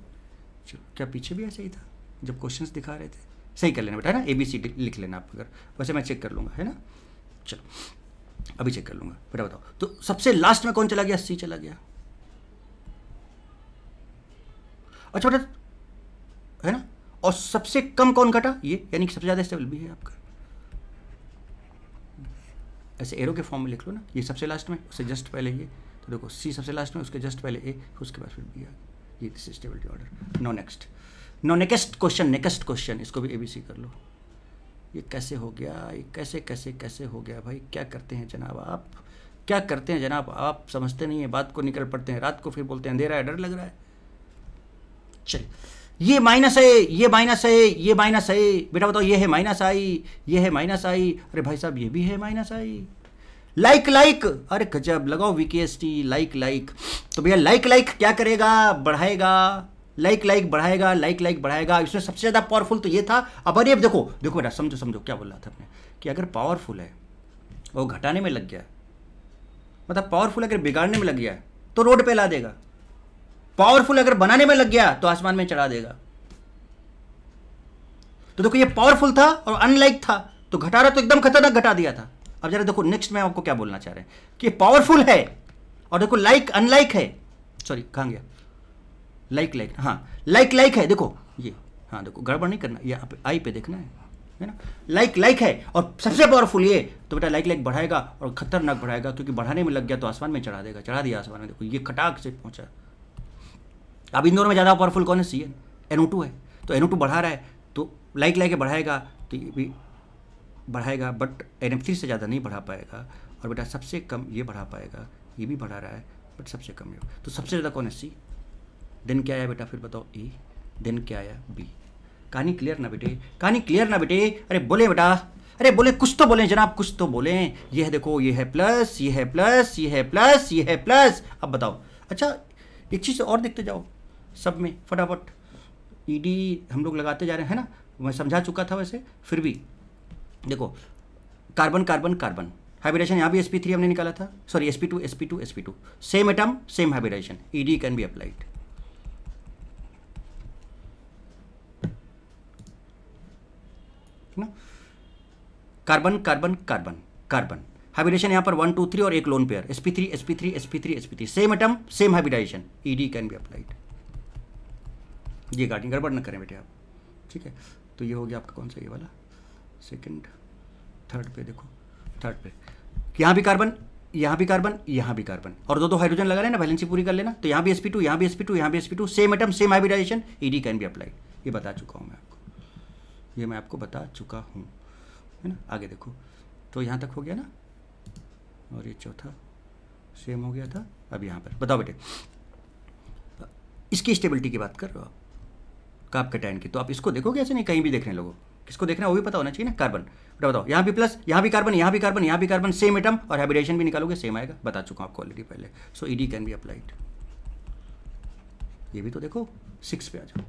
[SPEAKER 1] चलो क्या पीछे भी ऐसा ही था जब क्वेश्चंस दिखा रहे थे सही कर लेना बेटा है ना ए बी सी डी लिख लेना आप अगर वैसे मैं चेक कर लूँगा है ना चलो अभी चेक कर लूँगा बेटा बताओ तो सबसे लास्ट में कौन चला गया सी चला गया अच्छा बेटा है ना और सबसे कम कौन घटा ये यानी कि सबसे ज़्यादा स्टेबल भी है आपका ऐसे एरो के फॉर्म में लिख लो ना ये सबसे लास्ट में उससे जस्ट पहले ये तो देखो सी सबसे लास्ट में उसके जस्ट पहले ए उसके बाद फिर बी आ ये this stability order no next no next question next question इसको भी एबीसी कर लो ये कैसे हो गया ये कैसे कैसे कैसे हो गया भाई क्या करते हैं जनाब आप क्या करते हैं जनाब आप समझते नहीं है बात को निकल पड़ते हैं रात को फिर बोलते हैं अंधेरा है डर लग रहा है चलिए ये माइनस है ये माइनस है ये माइनस है बेटा बताओ ये है माइनस आई ये है माइनस आई अरे भाई साहब ये भी है माइनस आई लाइक लाइक अरे गजब लगाओ वीकेएसटी लाइक लाइक तो भैया लाइक लाइक क्या करेगा बढ़ाएगा लाइक लाइक बढ़ाएगा लाइक लाइक बढ़ाएगा इसमें सबसे ज़्यादा पावरफुल तो ये था अब अरे अब देखो देखो बेटा समझो समझो क्या बोल रहा था अपने कि अगर पावरफुल है वो घटाने में लग गया मतलब पावरफुल अगर बिगाड़ने में लग गया तो रोड पे ला देगा पावरफुल अगर बनाने में लग गया तो आसमान में चढ़ा देगा तो देखो ये पावरफुल था और अनलाइक था तो घटा रहा तो एकदम खतरनाक घटा दिया था अब जरा देखो नेक्स्ट में आपको क्या बोलना चाह रहे हैं कि पावरफुल है और देखो लाइक अनलाइक है सॉरी कहा गया लाइक लाइक हाँ लाइक लाइक है देखो ये हाँ देखो गड़बड़ नहीं करना ये आई पे देखना है है ना लाइक लाइक है और सबसे पावरफुल ये तो बेटा लाइक लाइक बढ़ाएगा और खतरनाक बढ़ाएगा क्योंकि बढ़ाने में लग गया तो आसमान में चढ़ा देगा चढ़ा दिया आसमान में देखो ये खटाक से पहुंचा अब इंदौर में ज़्यादा पावरफुल कौन है सी एन है तो एन बढ़ा रहा है तो लाइक लाइक बढ़ाएगा तो ये भी बढ़ाएगा बट एन से ज़्यादा नहीं बढ़ा पाएगा और बेटा सबसे कम ये बढ़ा पाएगा ये भी बढ़ा रहा है बट सबसे कम ये तो सबसे ज़्यादा कौन है सी देन क्या आया बेटा फिर बताओ ए देन क्या आया बी कहानी क्लियर ना बेटे कहानी क्लियर ना बेटे अरे बोले बेटा अरे बोले कुछ तो बोले जनाब कुछ तो बोले ये है देखो ये है प्लस ये है प्लस ये है प्लस ये है प्लस अब बताओ अच्छा एक चीज़ और देखते जाओ सब में फटाफट ईडी e हम लोग लगाते जा रहे हैं ना मैं समझा चुका था वैसे फिर भी देखो कार्बन कार्बन कार्बन हाइब्रिडेशन यहाँ भी एस पी थ्री हमने निकाला था sorry S S P P two two S P two same atom same hybridisation ED can be applied है ना carbon carbon carbon carbon hybridisation यहाँ पर वन टू थ्री और एक lone pair sp3 three SP three three SP three same atom same hybridisation ED can be applied ये गार्डिंग गड़बड़ ना करें बेटे आप ठीक है तो ये हो गया आपका कौन सा ये वाला सेकंड थर्ड पे देखो थर्ड पे यहाँ भी कार्बन यहाँ भी कार्बन यहाँ भी कार्बन और दो दो हाइड्रोजन लगा लेना वैलेंसी पूरी कर लेना तो यहाँ भी एसपी टू यहाँ भी एसपी टू यहाँ भी SP two same atom same hybridisation ED can be applied ये बता चुका हूँ मैं ये मैं आपको बता चुका हूँ है ना आगे देखो तो यहाँ तक हो गया ना और ये चौथा सेम हो गया था अब यहाँ पर बताओ बेटे इसकी स्टेबिलिटी की बात कर रहे हो आप काप कैटाइन की तो आप इसको देखो कैसे नहीं कहीं भी देखने लोगों किसको देखना वो भी पता होना चाहिए ना कार्बन बेटा बताओ यहाँ भी प्लस यहाँ भी कार्बन यहाँ भी कार्बन यहाँ भी कार्बन सेम एटम और हैबिटेशन भी निकालोगे सेम आएगा बता चुका हूँ आपको ऑलरेडी पहले so E D can be applied ये भी तो देखो सिक्स पे आ जाओ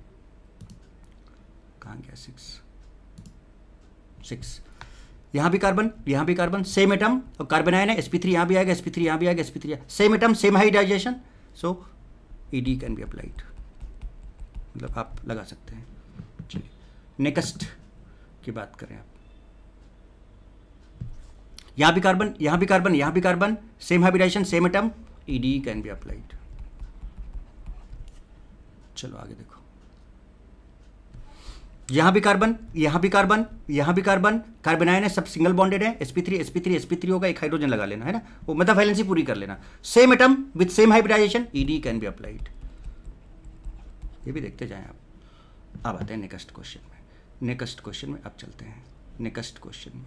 [SPEAKER 1] कहाँ गया सिक्स सिक्स यहाँ भी कार्बन यहाँ भी कार्बन सेम एटम और कार्बन आयन है एस पी थ्री यहाँ भी आएगा एस पी थ्री यहाँ भी आएगा S P three same atom same hybridisation so E D can be applied मतलब आप लगा सकते हैं चलिए नेक्स्ट की बात करें आप यहाँ भी कार्बन यहाँ भी कार्बन यहाँ भी carbon same hybridisation same atom E D can be applied चलो आगे देखो यहां भी कार्बन यहां भी कार्बन यहां भी कार्बन कार्बन आयन है सब सिंगल बॉन्डेड है SP three SP three SP three होगा एक हाइड्रोजन लगा लेना है ना वो मतलब वैलेंसी पूरी कर लेना same atom with same hybridisation ED can be applied ये भी देखते जाएं आप अब आते हैं नेक्स्ट क्वेश्चन में नेक्स्ट क्वेश्चन में अब चलते हैं नेक्स्ट क्वेश्चन में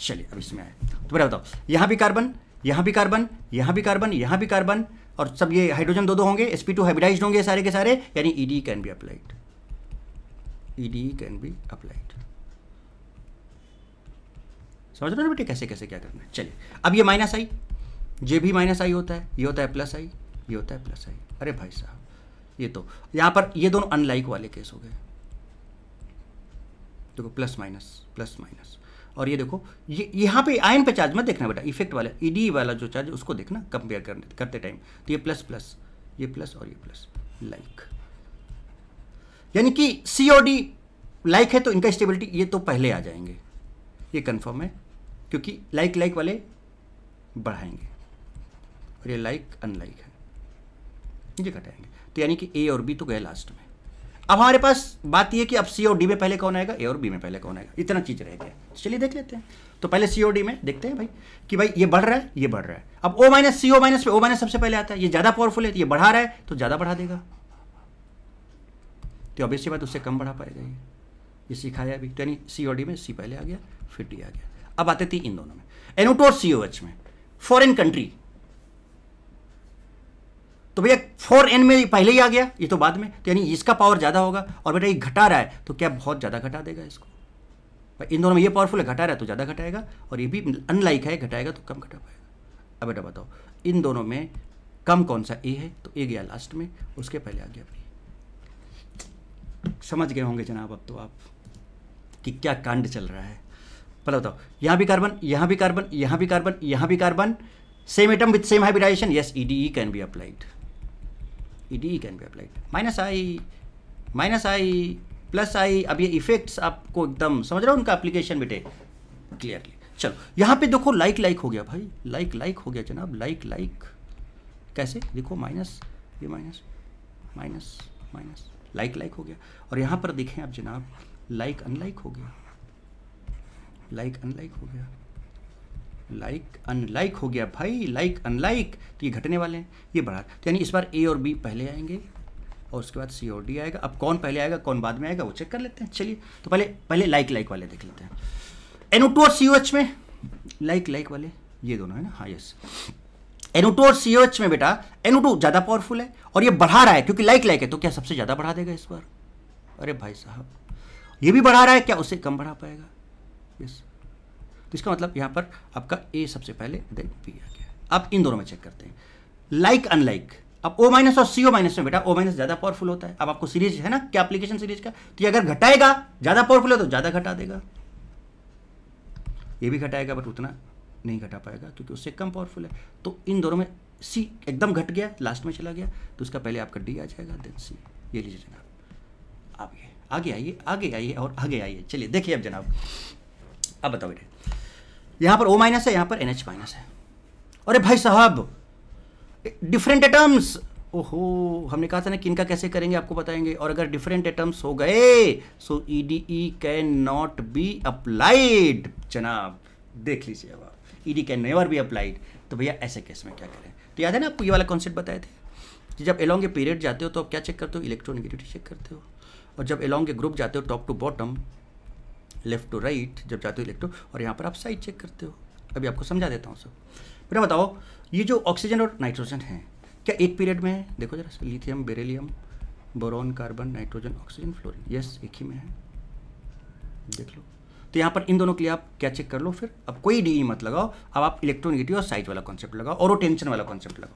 [SPEAKER 1] चलिए अब इसमें आए तो बेटा बताओ यहां भी कार्बन यहां भी कार्बन यहां भी कार्बन यहां भी कार्बन और सब ये हाइड्रोजन दो दो होंगे एसपी टू होंगे सारे के सारे यानी ED can be applied ED e can be applied. समझ रहे हो बेटे कैसे कैसे क्या करना है चलिए अब ये माइनस आई जे भी माइनस आई होता है ये होता है प्लस आई ये होता है प्लस आई अरे भाई साहब ये तो यहां पर ये दोनों अनलाइक वाले केस हो गए देखो प्लस माइनस प्लस माइनस और ये देखो ये यहाँ पे आयन पे चार्ज मत देखना बेटा इफेक्ट वाला ईडी e वाला जो चार्ज उसको देखना कंपेयर करने करते टाइम तो ये प्लस प्लस ये प्लस और ये प्लस लाइक यानी कि सी ओ डी लाइक है तो इनका स्टेबिलिटी ये तो पहले आ जाएंगे ये कंफर्म है क्योंकि लाइक लाइक वाले बढ़ाएंगे और ये लाइक अनलाइक है ये घटाएंगे तो यानी कि ए और बी तो गए लास्ट में अब हमारे पास बात यह कि अब सी और डी में पहले कौन आएगा ए और बी में पहले कौन आएगा इतना चीज रह गया तो चलिए देख लेते हैं तो पहले सी और डी में देखते हैं भाई कि भाई ये बढ़ रहा है ये बढ़ रहा है अब ओ माइनस सी ओ माइनस पे ओ माइनस सबसे पहले आता है ये ज्यादा पावरफुल है तो ये बढ़ा रहा है तो ज्यादा बढ़ा देगा तो अब इसी बात उससे कम बढ़ा पाएगा ये ये सिखाया भी तो यानी सी ओ डी में सी पहले आ गया फिर डी आ गया अब आते थे इन दोनों में एनोटोर सी ओ एच में फॉरेन कंट्री तो भैया फोर एन में पहले ही आ गया ये तो बाद में तो यानी इसका पावर ज़्यादा होगा और बेटा ये घटा रहा है तो क्या बहुत ज़्यादा घटा देगा इसको इन दोनों में ये पावरफुल है घटा रहा है तो ज़्यादा घटाएगा और ये भी अनलाइक है घटाएगा तो कम घटा पाएगा अब बेटा बताओ इन दोनों में कम कौन सा ए है तो ए गया लास्ट में उसके पहले आ गया बी समझ गए होंगे जनाब अब तो आप कि क्या कांड चल रहा है पता बताओ यहाँ भी कार्बन यहाँ भी कार्बन यहाँ भी कार्बन यहाँ भी carbon same atom with same hybridisation yes EDE can be applied EDE can be applied minus I minus I plus I अब ये इफेक्ट्स आपको एकदम समझ रहे हो उनका एप्लीकेशन बेटे क्लियरली चलो यहाँ पे देखो लाइक लाइक हो गया भाई लाइक लाइक हो गया जनाब लाइक लाइक कैसे देखो माइनस ये minus minus minus like like हो गया और यहाँ पर देखें आप जनाब लाइक अनलाइक हो गया लाइक अनलाइक हो गया लाइक अनलाइक हो गया भाई लाइक अनलाइक तो ये घटने वाले हैं ये बढ़ा तो यानी इस बार ए और बी पहले आएंगे और उसके बाद सी और डी आएगा अब कौन पहले आएगा कौन बाद में आएगा वो चेक कर लेते हैं चलिए तो पहले पहले लाइक लाइक वाले देख लेते हैं एनओ टू और सी ओ एच में लाइक लाइक वाले ये दोनों है ना हाँ यस टू और एच में बेटा टू ज़्यादा पावरफुल है और ये बढ़ा रहा है क्योंकि लाइक लाइक है तो क्या सबसे ज़्यादा बढ़ा देगा इस बार अरे भाई साहब ये भी बढ़ा रहा है क्या उससे कम बढ़ा पाएगा यस तो इसका मतलब यहां पर आपका ए सबसे पहले देन बी आ गया आप इन दोनों में चेक करते हैं लाइक अनलाइक अब ओ माइनस और सी ओ माइनस में बेटा ओ माइनस ज़्यादा पावरफुल होता है अब आपको सीरीज है ना क्या एप्लीकेशन सीरीज का तो ये अगर घटाएगा ज़्यादा पावरफुल है तो ज़्यादा घटा देगा ये भी घटाएगा बट उतना नहीं घटा पाएगा क्योंकि उससे कम पावरफुल है तो इन दोनों में सी एकदम घट गया लास्ट में चला गया तो उसका पहले आपका डी आ जाएगा देन सी ये लीजिए जनाब आप आगे आइए आगे आइए और आगे आइए चलिए देखिए अब जनाब अब बताओ बेटे यहाँ पर ओ माइनस है यहाँ पर एन एच माइनस है अरे भाई साहब डिफरेंट एटम्स ओहो हमने कहा था ना किनका कैसे करेंगे आपको बताएंगे और अगर डिफरेंट एटम्स हो गए so E D E can not be applied जनाब देख लीजिए अब आप ED can never be applied तो भैया ऐसे केस में क्या करें तो याद है ना आपको ये वाला कॉन्सेप्ट बताए थे कि जब एलोंग ए पीरियड जाते हो तो आप क्या चेक करते हो इलेक्ट्रोनिगेटिविटी चेक करते हो और जब एलोंग ए ग्रुप जाते हो top to bottom left to right जब जाते हो इलेक्ट्रो और यहाँ पर आप साइड चेक करते हो अभी आपको समझा देता हूँ सब बेटा बताओ ये जो ऑक्सीजन और नाइट्रोजन है क्या एक पीरियड में है देखो जरा lithium beryllium boron carbon nitrogen oxygen fluorine yes एक ही में है देख लो तो यहाँ पर इन दोनों के लिए आप क्या चेक कर लो फिर अब कोई डी e मत लगाओ अब आप इलेक्ट्रोनिगेटिव और साइज वाला कॉन्सेप्ट लगाओ और वो टेंशन वाला कॉन्सेप्ट लगाओ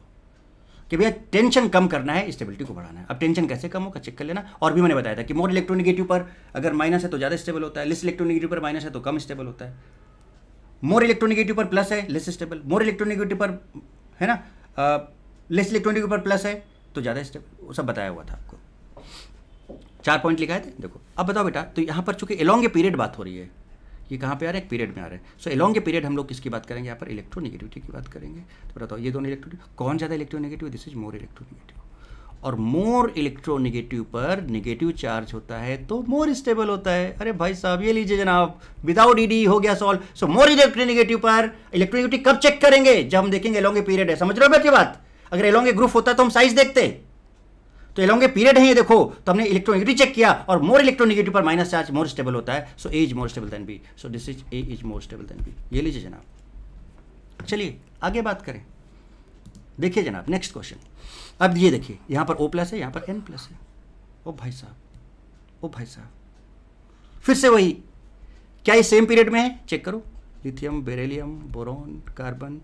[SPEAKER 1] कि भैया टेंशन कम करना है स्टेबिलिटी को बढ़ाना है अब टेंशन कैसे कम होगा चेक कर लेना और भी मैंने बताया था कि मोर इलेक्ट्रोनिगेटिव पर अगर माइनस है तो ज़्यादा स्टेबल होता है लेस इलेक्ट्रोनिगेटिव पर माइनस है तो कम स्टेबल होता है मोर इलेक्ट्रोनिगेटिव पर प्लस है लेस स्टेबल मोर इलेक्ट्रोनिगेटिव पर है ना लेस इलेक्ट्रोनिगेटिव पर प्लस है तो ज़्यादा स्टेबल वो सब बताया हुआ था आपको चार पॉइंट लिखाए थे देखो अब बताओ बेटा तो यहाँ पर चूंकि एलोंग ए पीरियड बात हो रही है ये कहाँ पे आ रहा है एक पीरियड में आ रहा है सो एलॉन्ग के पीरियड हम लोग किसकी बात करेंगे यहाँ पर इलेक्ट्रोनेगेटिविटी की बात करेंगे तो बताओ ये दोनों इलेक्ट्रोनिक कौन ज़्यादा electronegative this is more electronegative और मोर इलेक्ट्रोनेगेटिव पर नेगेटिव चार्ज होता है तो मोर स्टेबल होता है अरे भाई साहब ये लीजिए जनाब विदाउट ईडी e हो गया सॉल्व सो मोर इलेक्ट्रोनेगेटिव पर इलेक्ट्रोनेगेटिव कब चेक करेंगे जब हम देखेंगे एलोंगे पीरियड है समझ रहे हो बात बात अगर एलोंगे ग्रुप होता तो हम साइज देखते तो एलोंगे के पीरियड है ये देखो तो हमने इलेक्ट्रोनिगेटिव चेक किया और मोर इलेक्ट्रोनिगेटिव पर माइनस चार्ज मोर स्टेबल होता है so A is more stable than B so this is A is more stable than B ये लीजिए जनाब चलिए आगे बात करें देखिए जनाब नेक्स्ट क्वेश्चन अब ये देखिए यहाँ पर ओ प्लस है यहाँ पर एन प्लस है ओ भाई साहब ओ भाई साहब फिर से वही क्या ये सेम पीरियड में है चेक करो lithium beryllium boron carbon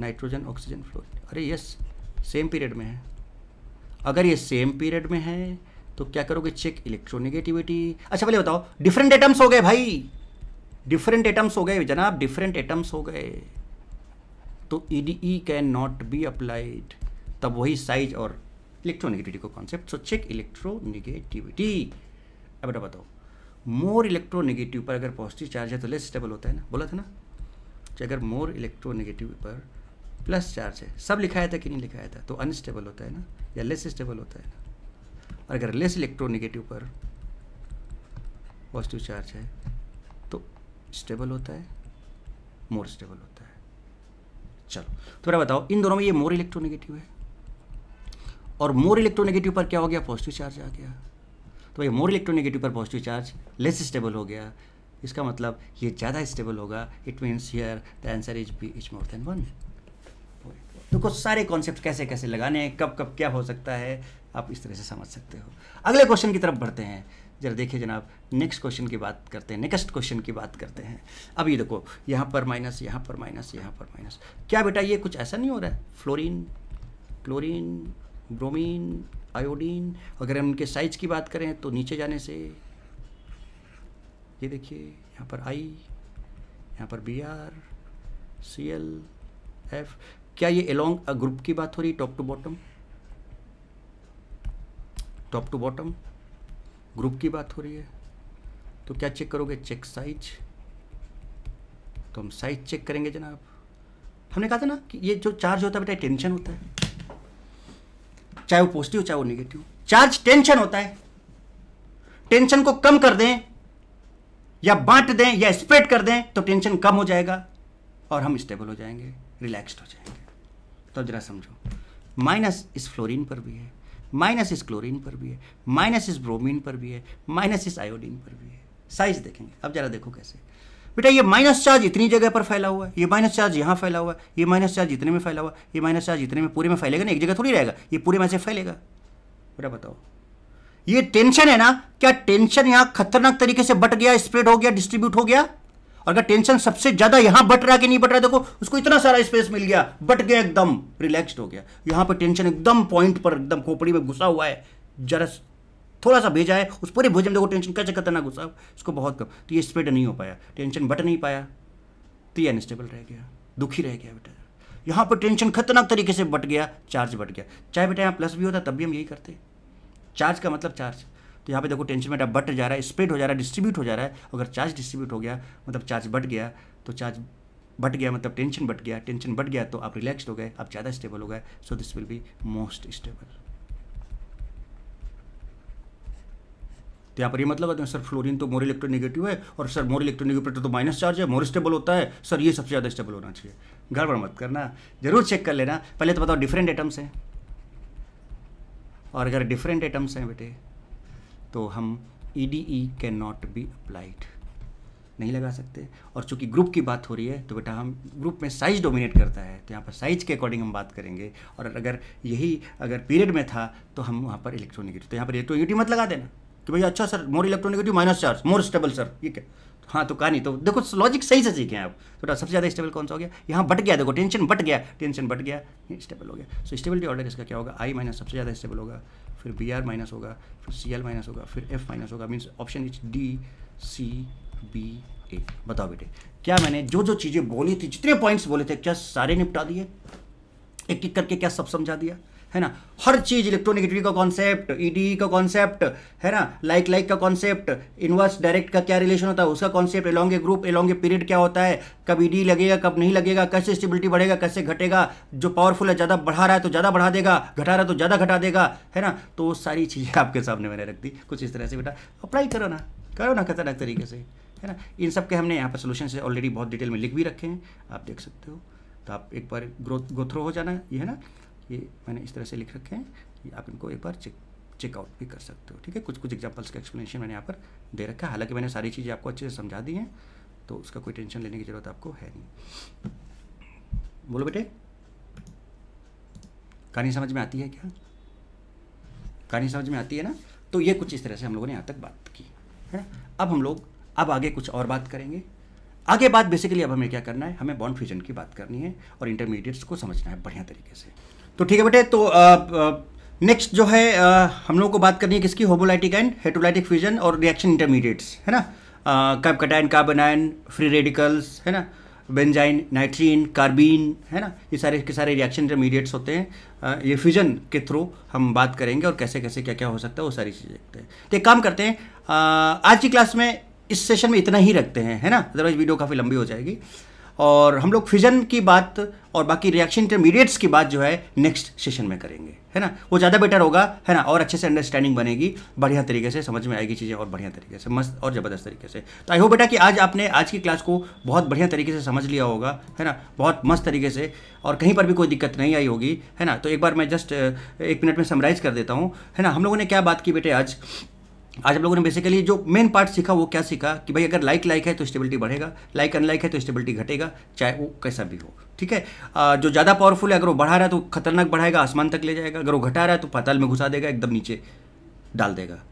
[SPEAKER 1] nitrogen oxygen fluorine अरे यस सेम पीरियड में है अगर ये सेम पीरियड में है तो क्या करोगे चेक इलेक्ट्रोनेगेटिविटी अच्छा पहले बताओ डिफरेंट एटम्स हो गए भाई डिफरेंट एटम्स हो गए जनाब डिफरेंट एटम्स हो गए तो E D E can not be applied तब वही साइज और इलेक्ट्रोनेगेटिविटी को कॉन्सेप्ट सो चेक इलेक्ट्रोनेगेटिविटी अब बेटा बताओ मोर इलेक्ट्रोनेगेटिव पर अगर पॉजिटिव चार्ज है तो लेस स्टेबल होता है ना बोला था ना कि अगर मोर इलेक्ट्रोनेगेटिव पर प्लस चार्ज है सब लिखाया था कि नहीं लिखाया था तो अनस्टेबल होता है ना या लेस स्टेबल होता है ना और अगर लेस इलेक्ट्रोनिगेटिव पर पॉजिटिव चार्ज है तो स्टेबल होता है मोर स्टेबल होता है चलो थोड़ा तो बताओ इन दोनों में ये मोर इलेक्ट्रोनिगेटिव है और मोर इलेक्ट्रोनेगेटिव पर क्या हो गया पॉजिटिव चार्ज आ गया तो भाई मोर इलेक्ट्रोनिगेटिव पर पॉजिटिव चार्ज लेस स्टेबल हो गया इसका मतलब ये ज़्यादा स्टेबल होगा it means here the answer is B is more than one तो कुछ सारे कॉन्सेप्ट कैसे कैसे लगाने हैं कब कब क्या हो सकता है आप इस तरह से समझ सकते हो अगले क्वेश्चन की तरफ बढ़ते हैं जरा देखिए जनाब नेक्स्ट क्वेश्चन की बात करते हैं नेक्स्ट क्वेश्चन की बात करते हैं अब ये देखो यहाँ पर माइनस यहाँ पर माइनस यहाँ पर माइनस क्या बेटा ये कुछ ऐसा नहीं हो रहा है फ्लोरिन क्लोरिन ब्रोमीन आयोडीन अगर हम उनके साइज की बात करें तो नीचे जाने से ये देखिए यहाँ पर आई यहाँ पर B R C L F क्या ये अलोंग अ ग्रुप की बात हो रही top to bottom top to bottom group की बात हो रही है तो क्या चेक करोगे चेक साइज तो हम साइज चेक करेंगे जनाब हमने कहा था ना कि ये जो चार्ज होता है बेटा टेंशन होता है चाहे वो पॉजिटिव चाहे वो निगेटिव चार्ज टेंशन होता है टेंशन को कम कर दें या बांट दें या स्प्रेड कर दें तो टेंशन कम हो जाएगा और हम स्टेबल हो जाएंगे रिलैक्स्ड हो जाएंगे तो जरा समझो माइनस इस फ्लोरीन पर भी है माइनस इस क्लोरीन पर भी है माइनस इस ब्रोमीन पर भी है माइनस इस आयोडीन पर भी है साइज देखेंगे अब जरा देखो कैसे बेटा ये माइनस चार्ज इतनी जगह पर फैला हुआ है ये माइनस चार्ज यहाँ फैला हुआ है ये माइनस चार्ज इतने में फैला हुआ ये माइनस चार्ज इतने में पूरे में फैलेगा ना एक जगह थोड़ी रहेगा ये पूरे में से फैलेगा बेटा बताओ ये टेंशन है ना क्या टेंशन यहाँ खतरनाक तरीके से बट गया स्प्रेड हो गया डिस्ट्रीब्यूट हो गया और अगर टेंशन सबसे ज्यादा यहां बट रहा कि नहीं बट रहा देखो उसको इतना सारा स्पेस मिल गया बट गया एकदम रिलैक्स्ड हो गया यहां पर टेंशन एकदम पॉइंट पर एकदम खोपड़ी में घुसा हुआ है जरा थोड़ा सा भेजा है उस पूरे भोजन में देखो टेंशन कैसे खतरनाक घुसा उसको बहुत कम तो ये स्प्रेड नहीं हो पाया टेंशन बट नहीं पाया तो ये अनस्टेबल रह गया दुखी रह गया बेटा यहाँ पर टेंशन खतरनाक तरीके से बट गया चार्ज बट गया चाहे बेटा यहाँ प्लस भी होता तब भी हम यही करते चार्ज का मतलब चार्ज तो यहाँ पे देखो टेंशन में बट जा रहा है स्प्रेड हो जा रहा है डिस्ट्रीब्यूट हो जा रहा है अगर चार्ज डिस्ट्रीब्यूट हो गया मतलब चार्ज बट गया तो चार्ज बट गया मतलब टेंशन बट गया टेंशन बट गया तो आप रिलैक्स हो गए आप ज़्यादा स्टेबल हो गए so this will be most stable तो यहाँ पर ये मतलब है सर फ्लोरीन तो मोर इलेक्ट्रोनेगेटिव है और सर मोर इलेक्ट्रोनेगेटिव तो माइनस चार्ज है मोर स्टेबल होता है सर ये सबसे ज़्यादा स्टेबल होना चाहिए गड़बड़ मत करना जरूर चेक कर लेना पहले तो बताओ डिफरेंट एटम्स हैं और अगर डिफरेंट एटम्स हैं बेटे तो हम E D E can not be applied नहीं लगा सकते और चूंकि ग्रुप की बात हो रही है तो बेटा हम ग्रुप में साइज डोमिनेट करता है तो यहाँ पर साइज के अकॉर्डिंग हम बात करेंगे और अगर यही अगर पीरियड में था तो हम वहाँ पर इलेक्ट्रोनिगेटिव तो यहाँ पर इलेक्ट्रोनिगेटिव तो मत लगा देना कि भैया अच्छा sir more electronegative minus charge more stable sir ठीक है हाँ तो कहा नहीं तो देखो लॉजिक सही से सीखे आप थोड़ा तो सबसे ज़्यादा स्टेबल कौन सा हो गया यहाँ बट गया देखो टेंशन बट गया टेंशन बट गया स्टेबल हो गया सो स्टेबिलिटी ऑर्डर इसका क्या होगा आई माइनस सबसे ज़्यादा स्टेबल होगा फिर बी आर माइनस होगा फिर सी एल माइनस होगा फिर एफ माइनस होगा means option is D C B A बताओ बेटे क्या मैंने जो जो चीज़ें बोली थी जितने पॉइंट्स बोले थे क्या सारे निपटा दिए एक एक करके क्या सब समझा दिया है ना हर चीज इलेक्ट्रोनेगेटिविटी का कॉन्सेप्ट ईडी e का कॉन्सेप्ट है ना लाइक लाइक का कॉन्सेप्ट इनवर्स डायरेक्ट का क्या रिलेशन होता है उसका concept along a group along a period क्या होता है कब ईडी e लगेगा कब नहीं लगेगा कैसे स्टेबिलिटी बढ़ेगा कैसे घटेगा जो पावरफुल है ज़्यादा बढ़ा रहा है तो ज़्यादा बढ़ा देगा घटा रहा है तो ज़्यादा घटा देगा है ना तो वो सारी चीज़ें आपके सामने मैंने रख दी कुछ इस तरह से बेटा अप्लाई करो ना करो ना खतरनाक तरीके से है ना इन सब के हमने यहाँ पर सोल्यूशन से ऑलरेडी बहुत डिटेल में लिख भी रखे हैं आप देख सकते हो तो आप एक बार ग्रोथ गो थ्रो हो जाना ये है ना ये मैंने इस तरह से लिख रखे हैं ये आप इनको एक बार चेक चेकआउट भी कर सकते हो ठीक है कुछ कुछ एग्जाम्पल्स का एक्सप्लेनेशन मैंने यहाँ पर दे रखा है हालांकि मैंने सारी चीज़ें आपको अच्छे से समझा दी हैं तो उसका कोई टेंशन लेने की ज़रूरत आपको है नहीं बोलो बेटे कहानी समझ में आती है क्या कहानी समझ में आती है ना तो ये कुछ इस तरह से हम लोगों ने यहाँ तक बात की है ना अब हम लोग अब आगे कुछ और बात करेंगे आगे बात बेसिकली अब हमें क्या करना है हमें बॉन्ड फ्यूजन की बात करनी है और इंटरमीडिएट्स को समझना है बढ़िया तरीके से तो ठीक है बेटे तो नेक्स्ट जो है आ, हम लोगों को बात करनी है किसकी होमोलाइटिक एंड हेटोलाइटिक फ्यूजन और रिएक्शन इंटरमीडिएट्स है ना कब कटाइन कार्बनाइन फ्री रेडिकल्स है ना बेंजाइन नाइट्रीन कार्बीन है ना ये सारे के सारे रिएक्शन इंटरमीडिएट्स होते हैं आ, ये फ्यूजन के थ्रू हम बात करेंगे और कैसे कैसे क्या क्या हो सकता है वो सारी चीज़ें देखते हैं तो एक काम करते हैं आ, आज की क्लास में इस सेशन में इतना ही रखते हैं है ना अदरवाइज वीडियो काफ़ी लंबी हो जाएगी और हम लोग फिजन की बात और बाकी रिएक्शन इंटरमीडिएट्स की बात जो है नेक्स्ट सेशन में करेंगे है ना वो ज़्यादा बेटर होगा है ना और अच्छे से अंडरस्टैंडिंग बनेगी बढ़िया तरीके से समझ में आएगी चीज़ें और बढ़िया तरीके से मस्त और ज़बरदस्त तरीके से तो आई होप बेटा कि आज आपने आज की क्लास को बहुत बढ़िया तरीके से समझ लिया होगा है ना बहुत मस्त तरीके से और कहीं पर भी कोई दिक्कत नहीं आई होगी है ना तो एक बार मैं जस्ट एक मिनट में समराइज़ कर देता हूँ है ना हम लोगों ने क्या बात की बेटे आज आज आप लोगों ने बेसिकली जो मेन पार्ट सीखा वो क्या सीखा कि भाई अगर लाइक लाइक है तो स्टेबिलिटी बढ़ेगा लाइक अनलाइक है तो स्टेबिलिटी घटेगा चाहे वो कैसा भी हो ठीक है जो ज़्यादा पावरफुल है अगर वो बढ़ा रहा है तो खतरनाक बढ़ाएगा आसमान तक ले जाएगा अगर वो घटा रहा है तो पाताल में घुसा देगा एकदम नीचे डाल देगा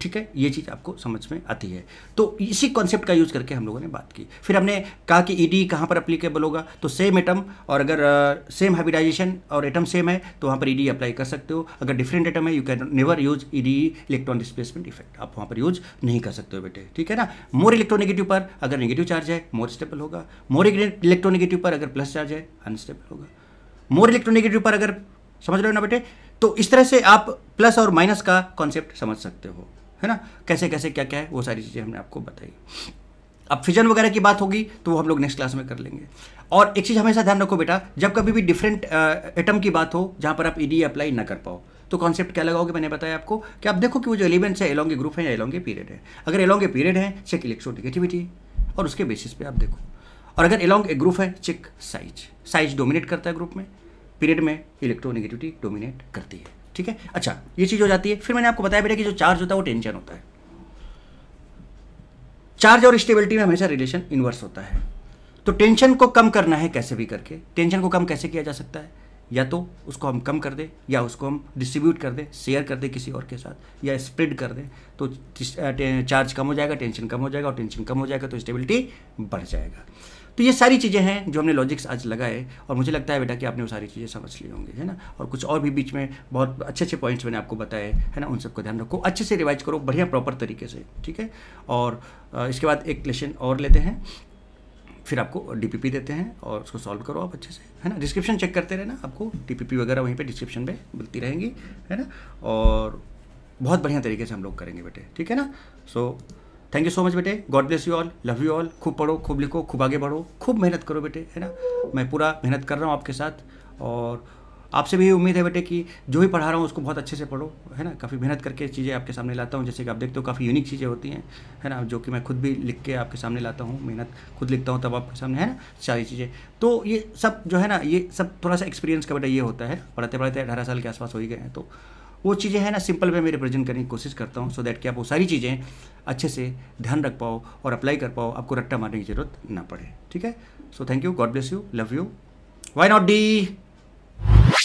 [SPEAKER 1] ठीक है ये चीज़ आपको समझ में आती है तो इसी कॉन्सेप्ट का यूज़ करके हम लोगों ने बात की फिर हमने कहा कि ई डी कहाँ पर अप्लीकेबल होगा तो सेम एटम और अगर सेम हाइब्रिडाइजेशन हैबिटाइजेशन और एटम सेम है तो वहाँ पर ई डी अप्लाई कर सकते हो अगर डिफरेंट एटम है you can never use E D electron displacement effect आप वहाँ पर यूज नहीं कर सकते हो बेटे ठीक है ना मोर इलेक्ट्रोनेगेटिव पर अगर नेगेटिव चार्ज है मोर स्टेबल होगा मोर इलेक्ट्रोनेगेटिव पर अगर प्लस चार्ज है अनस्टेबल होगा मोर इलेक्ट्रोनेगेटिव पर अगर समझ रहे हो ना बेटे तो इस तरह से आप प्लस और माइनस का कॉन्सेप्ट समझ सकते हो है ना कैसे कैसे क्या क्या है वो सारी चीज़ें हमने आपको बताई अब फिजन वगैरह की बात होगी तो वो हम लोग नेक्स्ट क्लास में कर लेंगे और एक चीज़ हमेशा ध्यान रखो बेटा जब कभी भी डिफरेंट एटम की बात हो जहाँ पर आप ईडी अप्लाई ना कर पाओ तो कॉन्सेप्ट क्या लगाओगे मैंने बताया आपको कि आप देखो कि वो जो एलिमेंट्स है एलोंगे ग्रुप है या एलोंगे पीरियड है अगर एलोंगे पीरियड है चेक इलेक्ट्रोनेगेटिविटी और उसके बेसिस पे आप देखो और अगर एलोंग ए ग्रुप है चेक साइज साइज डोमिनेट करता है ग्रुप में पीरियड में इलेक्ट्रोनेगेटिविटी डोमिनेट करती है ठीक है अच्छा ये चीज़ हो जाती है फिर मैंने आपको बताया बेटा कि जो चार्ज होता है वो टेंशन होता है चार्ज और स्टेबिलिटी में हमेशा रिलेशन इन्वर्स होता है तो टेंशन को कम करना है कैसे भी करके टेंशन को कम कैसे किया जा सकता है या तो उसको हम कम कर दें या उसको हम डिस्ट्रीब्यूट कर दें शेयर कर दें किसी और के साथ या स्प्रेड कर दें तो चार्ज कम हो जाएगा टेंशन कम हो जाएगा और टेंशन कम हो जाएगा तो स्टेबिलिटी बढ़ जाएगा तो ये सारी चीज़ें हैं जो हमने लॉजिक्स आज लगाए और मुझे लगता है बेटा कि आपने वो सारी चीज़ें समझ ली होंगी है ना और कुछ और भी बीच में बहुत अच्छे अच्छे पॉइंट्स मैंने आपको बताए है ना उन सबको ध्यान रखो अच्छे से रिवाइज करो बढ़िया प्रॉपर तरीके से ठीक है और इसके बाद एक क्वेश्चन और लेते हैं फिर आपको डीपीपी देते हैं और उसको सॉल्व करो आप अच्छे से है ना डिस्क्रिप्शन चेक करते रहना आपको डीपीपी वगैरह वहीं पे डिस्क्रिप्शन में मिलती रहेंगी है ना और बहुत बढ़िया तरीके से हम लोग करेंगे बेटे ठीक है ना so so, thank you so much बेटे God bless you all love you all खूब पढ़ो खूब लिखो खूब आगे बढ़ो खूब मेहनत करो बेटे है ना मैं पूरा मेहनत कर रहा हूँ आपके साथ और आपसे भी उम्मीद है बेटे कि जो भी पढ़ा रहा हूँ उसको बहुत अच्छे से पढ़ो है ना काफ़ी मेहनत करके चीज़ें आपके सामने लाता हूँ जैसे कि आप देखते हो काफ़ी यूनिक चीज़ें होती हैं है ना जो कि मैं खुद भी लिख के आपके सामने लाता हूँ मेहनत खुद लिखता हूँ तब आपके सामने है ना सारी चीज़ें तो ये सब जो है ना ये सब थोड़ा सा एक्सपीरियंस का बेटा ये होता है पढ़ाते पढ़ते अठारह साल के आसपास हो ही गए हैं तो वो चीज़ें हैं ना सिंपल वे में रिप्रेजेंट करने की कोशिश करता हूँ सो दैट कि आप वो सारी चीज़ें अच्छे से ध्यान रख पाओ और अप्लाई कर पाओ आपको रट्टा मारने की ज़रूरत ना पड़े ठीक है so thank you God bless you love you why not D